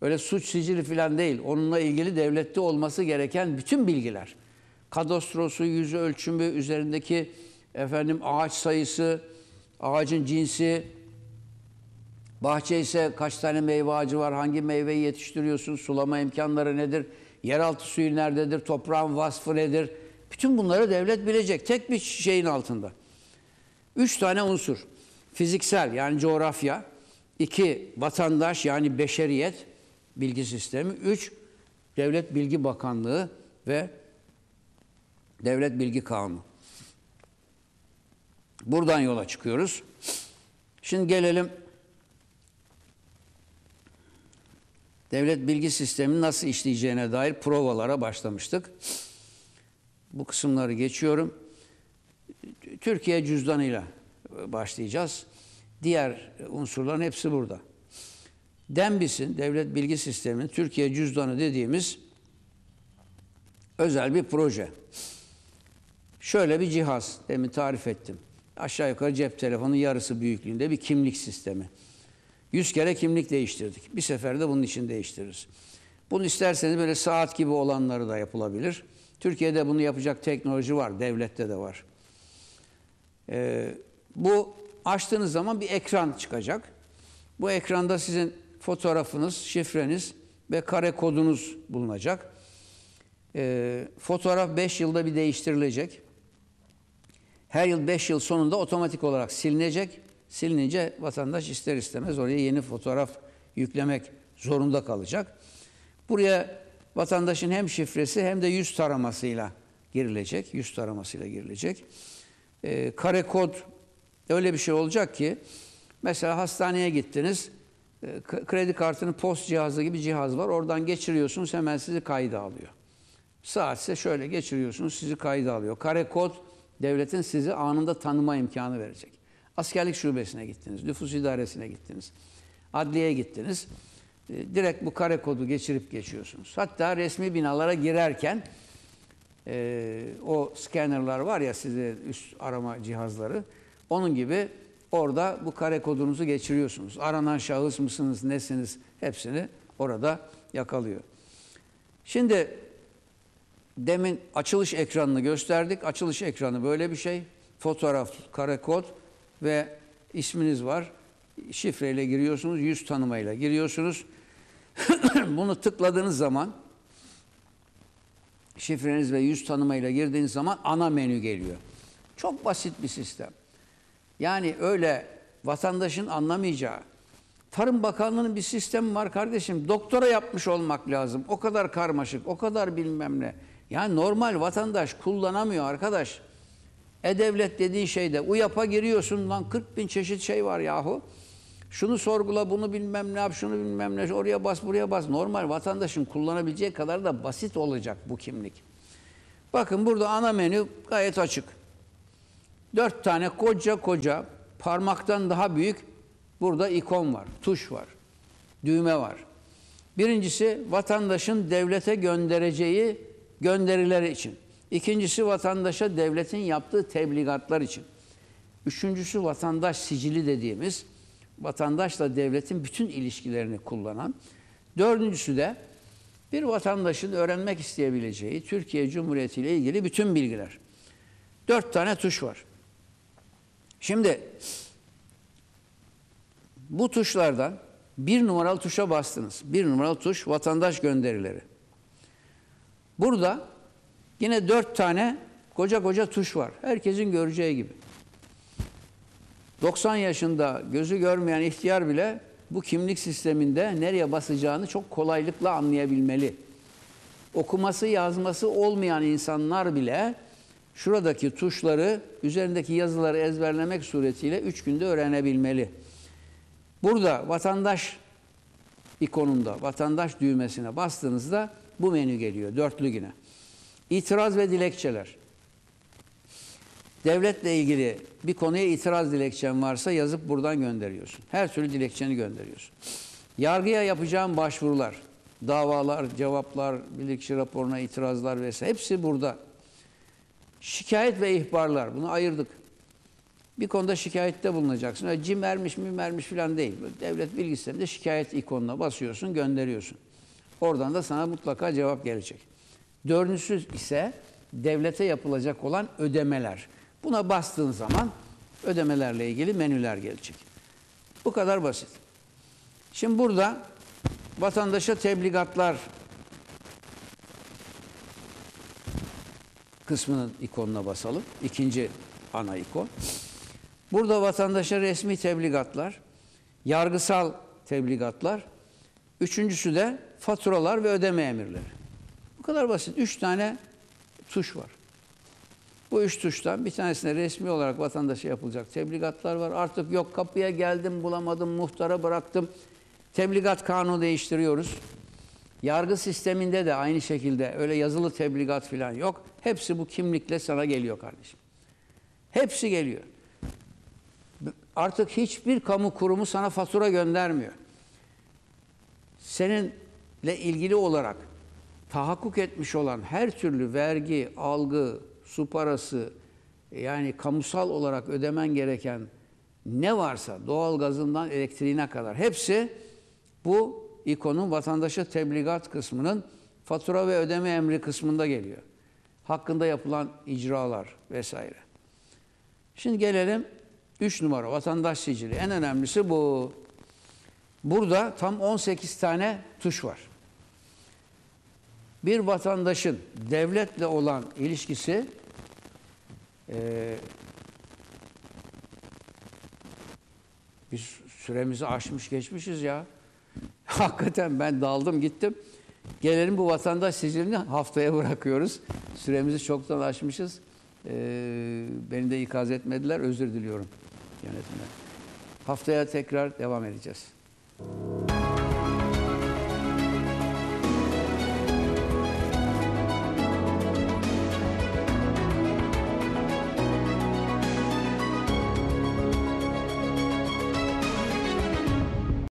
öyle suç sicili falan değil. Onunla ilgili devlette olması gereken bütün bilgiler. Kadastrosu, yüzü ölçümü, üzerindeki efendim ağaç sayısı, Ağacın cinsi, bahçe ise kaç tane meyve ağacı var, hangi meyveyi yetiştiriyorsun, sulama imkanları nedir, yeraltı suyu nerededir, toprağın vasfı nedir? Bütün bunları devlet bilecek tek bir şeyin altında. Üç tane unsur. Fiziksel yani coğrafya, iki vatandaş yani beşeriyet bilgi sistemi, üç Devlet Bilgi Bakanlığı ve Devlet Bilgi Kanunu. Buradan yola çıkıyoruz. Şimdi gelelim devlet bilgi sistemi nasıl işleyeceğine dair provalara başlamıştık. Bu kısımları geçiyorum. Türkiye cüzdanıyla başlayacağız. Diğer unsurların hepsi burada. Denbis'in devlet bilgi sisteminin Türkiye cüzdanı dediğimiz özel bir proje. Şöyle bir cihaz, demin tarif ettim. Aşağı yukarı cep telefonu yarısı büyüklüğünde bir kimlik sistemi. Yüz kere kimlik değiştirdik. Bir seferde bunun için değiştiririz. Bunu isterseniz böyle saat gibi olanları da yapılabilir. Türkiye'de bunu yapacak teknoloji var. Devlette de var. Ee, bu açtığınız zaman bir ekran çıkacak. Bu ekranda sizin fotoğrafınız, şifreniz ve kare kodunuz bulunacak. Ee, fotoğraf 5 yılda bir değiştirilecek. Her yıl 5 yıl sonunda otomatik olarak silinecek. Silinince vatandaş ister istemez oraya yeni fotoğraf yüklemek zorunda kalacak. Buraya vatandaşın hem şifresi hem de yüz taramasıyla girilecek. Yüz taramasıyla girilecek. Ee, kare kod öyle bir şey olacak ki mesela hastaneye gittiniz e, kredi kartını post cihazı gibi cihaz var. Oradan geçiriyorsunuz hemen sizi kayda alıyor. Saatse şöyle geçiriyorsunuz sizi kayda alıyor. Kare kod devletin sizi anında tanıma imkanı verecek. Askerlik şubesine gittiniz, nüfus idaresine gittiniz, adliyeye gittiniz. Ee, direkt bu kare kodu geçirip geçiyorsunuz. Hatta resmi binalara girerken e, o scannerlar var ya size üst arama cihazları. Onun gibi orada bu kare kodunuzu geçiriyorsunuz. Aranan şahıs mısınız, nesiniz hepsini orada yakalıyor. Şimdi demin açılış ekranını gösterdik. Açılış ekranı böyle bir şey. Fotoğraf, kare kod ve isminiz var. Şifreyle giriyorsunuz, yüz tanımayla giriyorsunuz. Bunu tıkladığınız zaman şifreniz ve yüz tanımayla girdiğiniz zaman ana menü geliyor. Çok basit bir sistem. Yani öyle vatandaşın anlamayacağı. Tarım Bakanlığı'nın bir sistemi var kardeşim. Doktora yapmış olmak lazım. O kadar karmaşık, o kadar bilmem ne. Yani normal vatandaş kullanamıyor arkadaş. E-Devlet dediğin şeyde UYAP'a giriyorsun lan 40 bin çeşit şey var yahu. Şunu sorgula, bunu bilmem ne yap, şunu bilmem ne, oraya bas, buraya bas. Normal vatandaşın kullanabileceği kadar da basit olacak bu kimlik. Bakın burada ana menü gayet açık. Dört tane koca koca parmaktan daha büyük burada ikon var, tuş var, düğme var. Birincisi vatandaşın devlete göndereceği gönderileri için. İkincisi vatandaşa devletin yaptığı tebligatlar için. Üçüncüsü vatandaş sicili dediğimiz vatandaşla devletin bütün ilişkilerini kullanan. Dördüncüsü de bir vatandaşın öğrenmek isteyebileceği Türkiye Cumhuriyeti ile ilgili bütün bilgiler. Dört tane tuş var. Şimdi bu tuşlardan bir numaralı tuşa bastınız. Bir numaralı tuş vatandaş gönderileri. Burada yine dört tane koca koca tuş var. Herkesin göreceği gibi. 90 yaşında gözü görmeyen ihtiyar bile bu kimlik sisteminde nereye basacağını çok kolaylıkla anlayabilmeli. Okuması yazması olmayan insanlar bile şuradaki tuşları, üzerindeki yazıları ezberlemek suretiyle 3 günde öğrenebilmeli. Burada vatandaş ikonunda, vatandaş düğmesine bastığınızda bu menü geliyor dörtlü güne İtiraz ve dilekçeler. Devletle ilgili bir konuya itiraz dilekçen varsa yazıp buradan gönderiyorsun. Her türlü dilekçeni gönderiyorsun. Yargıya yapacağın başvurular, davalar, cevaplar, bilirkişi raporuna itirazlar vs hepsi burada. Şikayet ve ihbarlar bunu ayırdık. Bir konuda şikayette bulunacaksın. Öyle cim ermiş mi mermiş filan değil. devlet bilgi şikayet ikonuna basıyorsun gönderiyorsun. Oradan da sana mutlaka cevap gelecek. Dördüncüsü ise devlete yapılacak olan ödemeler. Buna bastığın zaman ödemelerle ilgili menüler gelecek. Bu kadar basit. Şimdi burada vatandaşa tebligatlar kısmının ikonuna basalım. İkinci ana ikon. Burada vatandaşa resmi tebligatlar, yargısal tebligatlar. Üçüncüsü de faturalar ve ödeme emirleri. Bu kadar basit. Üç tane tuş var. Bu üç tuştan bir tanesine resmi olarak vatandaşa yapılacak tebligatlar var. Artık yok kapıya geldim bulamadım muhtara bıraktım. Tebligat kanunu değiştiriyoruz. Yargı sisteminde de aynı şekilde öyle yazılı tebligat falan yok. Hepsi bu kimlikle sana geliyor kardeşim. Hepsi geliyor. Artık hiçbir kamu kurumu sana fatura göndermiyor. Senin ile ilgili olarak tahakkuk etmiş olan her türlü vergi, algı, su parası yani kamusal olarak ödemen gereken ne varsa doğal gazından elektriğine kadar hepsi bu ikonun vatandaşa tebligat kısmının fatura ve ödeme emri kısmında geliyor. Hakkında yapılan icralar vesaire. Şimdi gelelim 3 numara vatandaş sicili. En önemlisi bu. Burada tam 18 tane tuş var bir vatandaşın devletle olan ilişkisi e, biz süremizi aşmış geçmişiz ya. Hakikaten ben daldım gittim. Gelelim bu vatandaş sicilini haftaya bırakıyoruz. Süremizi çoktan aşmışız. Ee, beni de ikaz etmediler. Özür diliyorum yönetimden. Haftaya tekrar devam edeceğiz.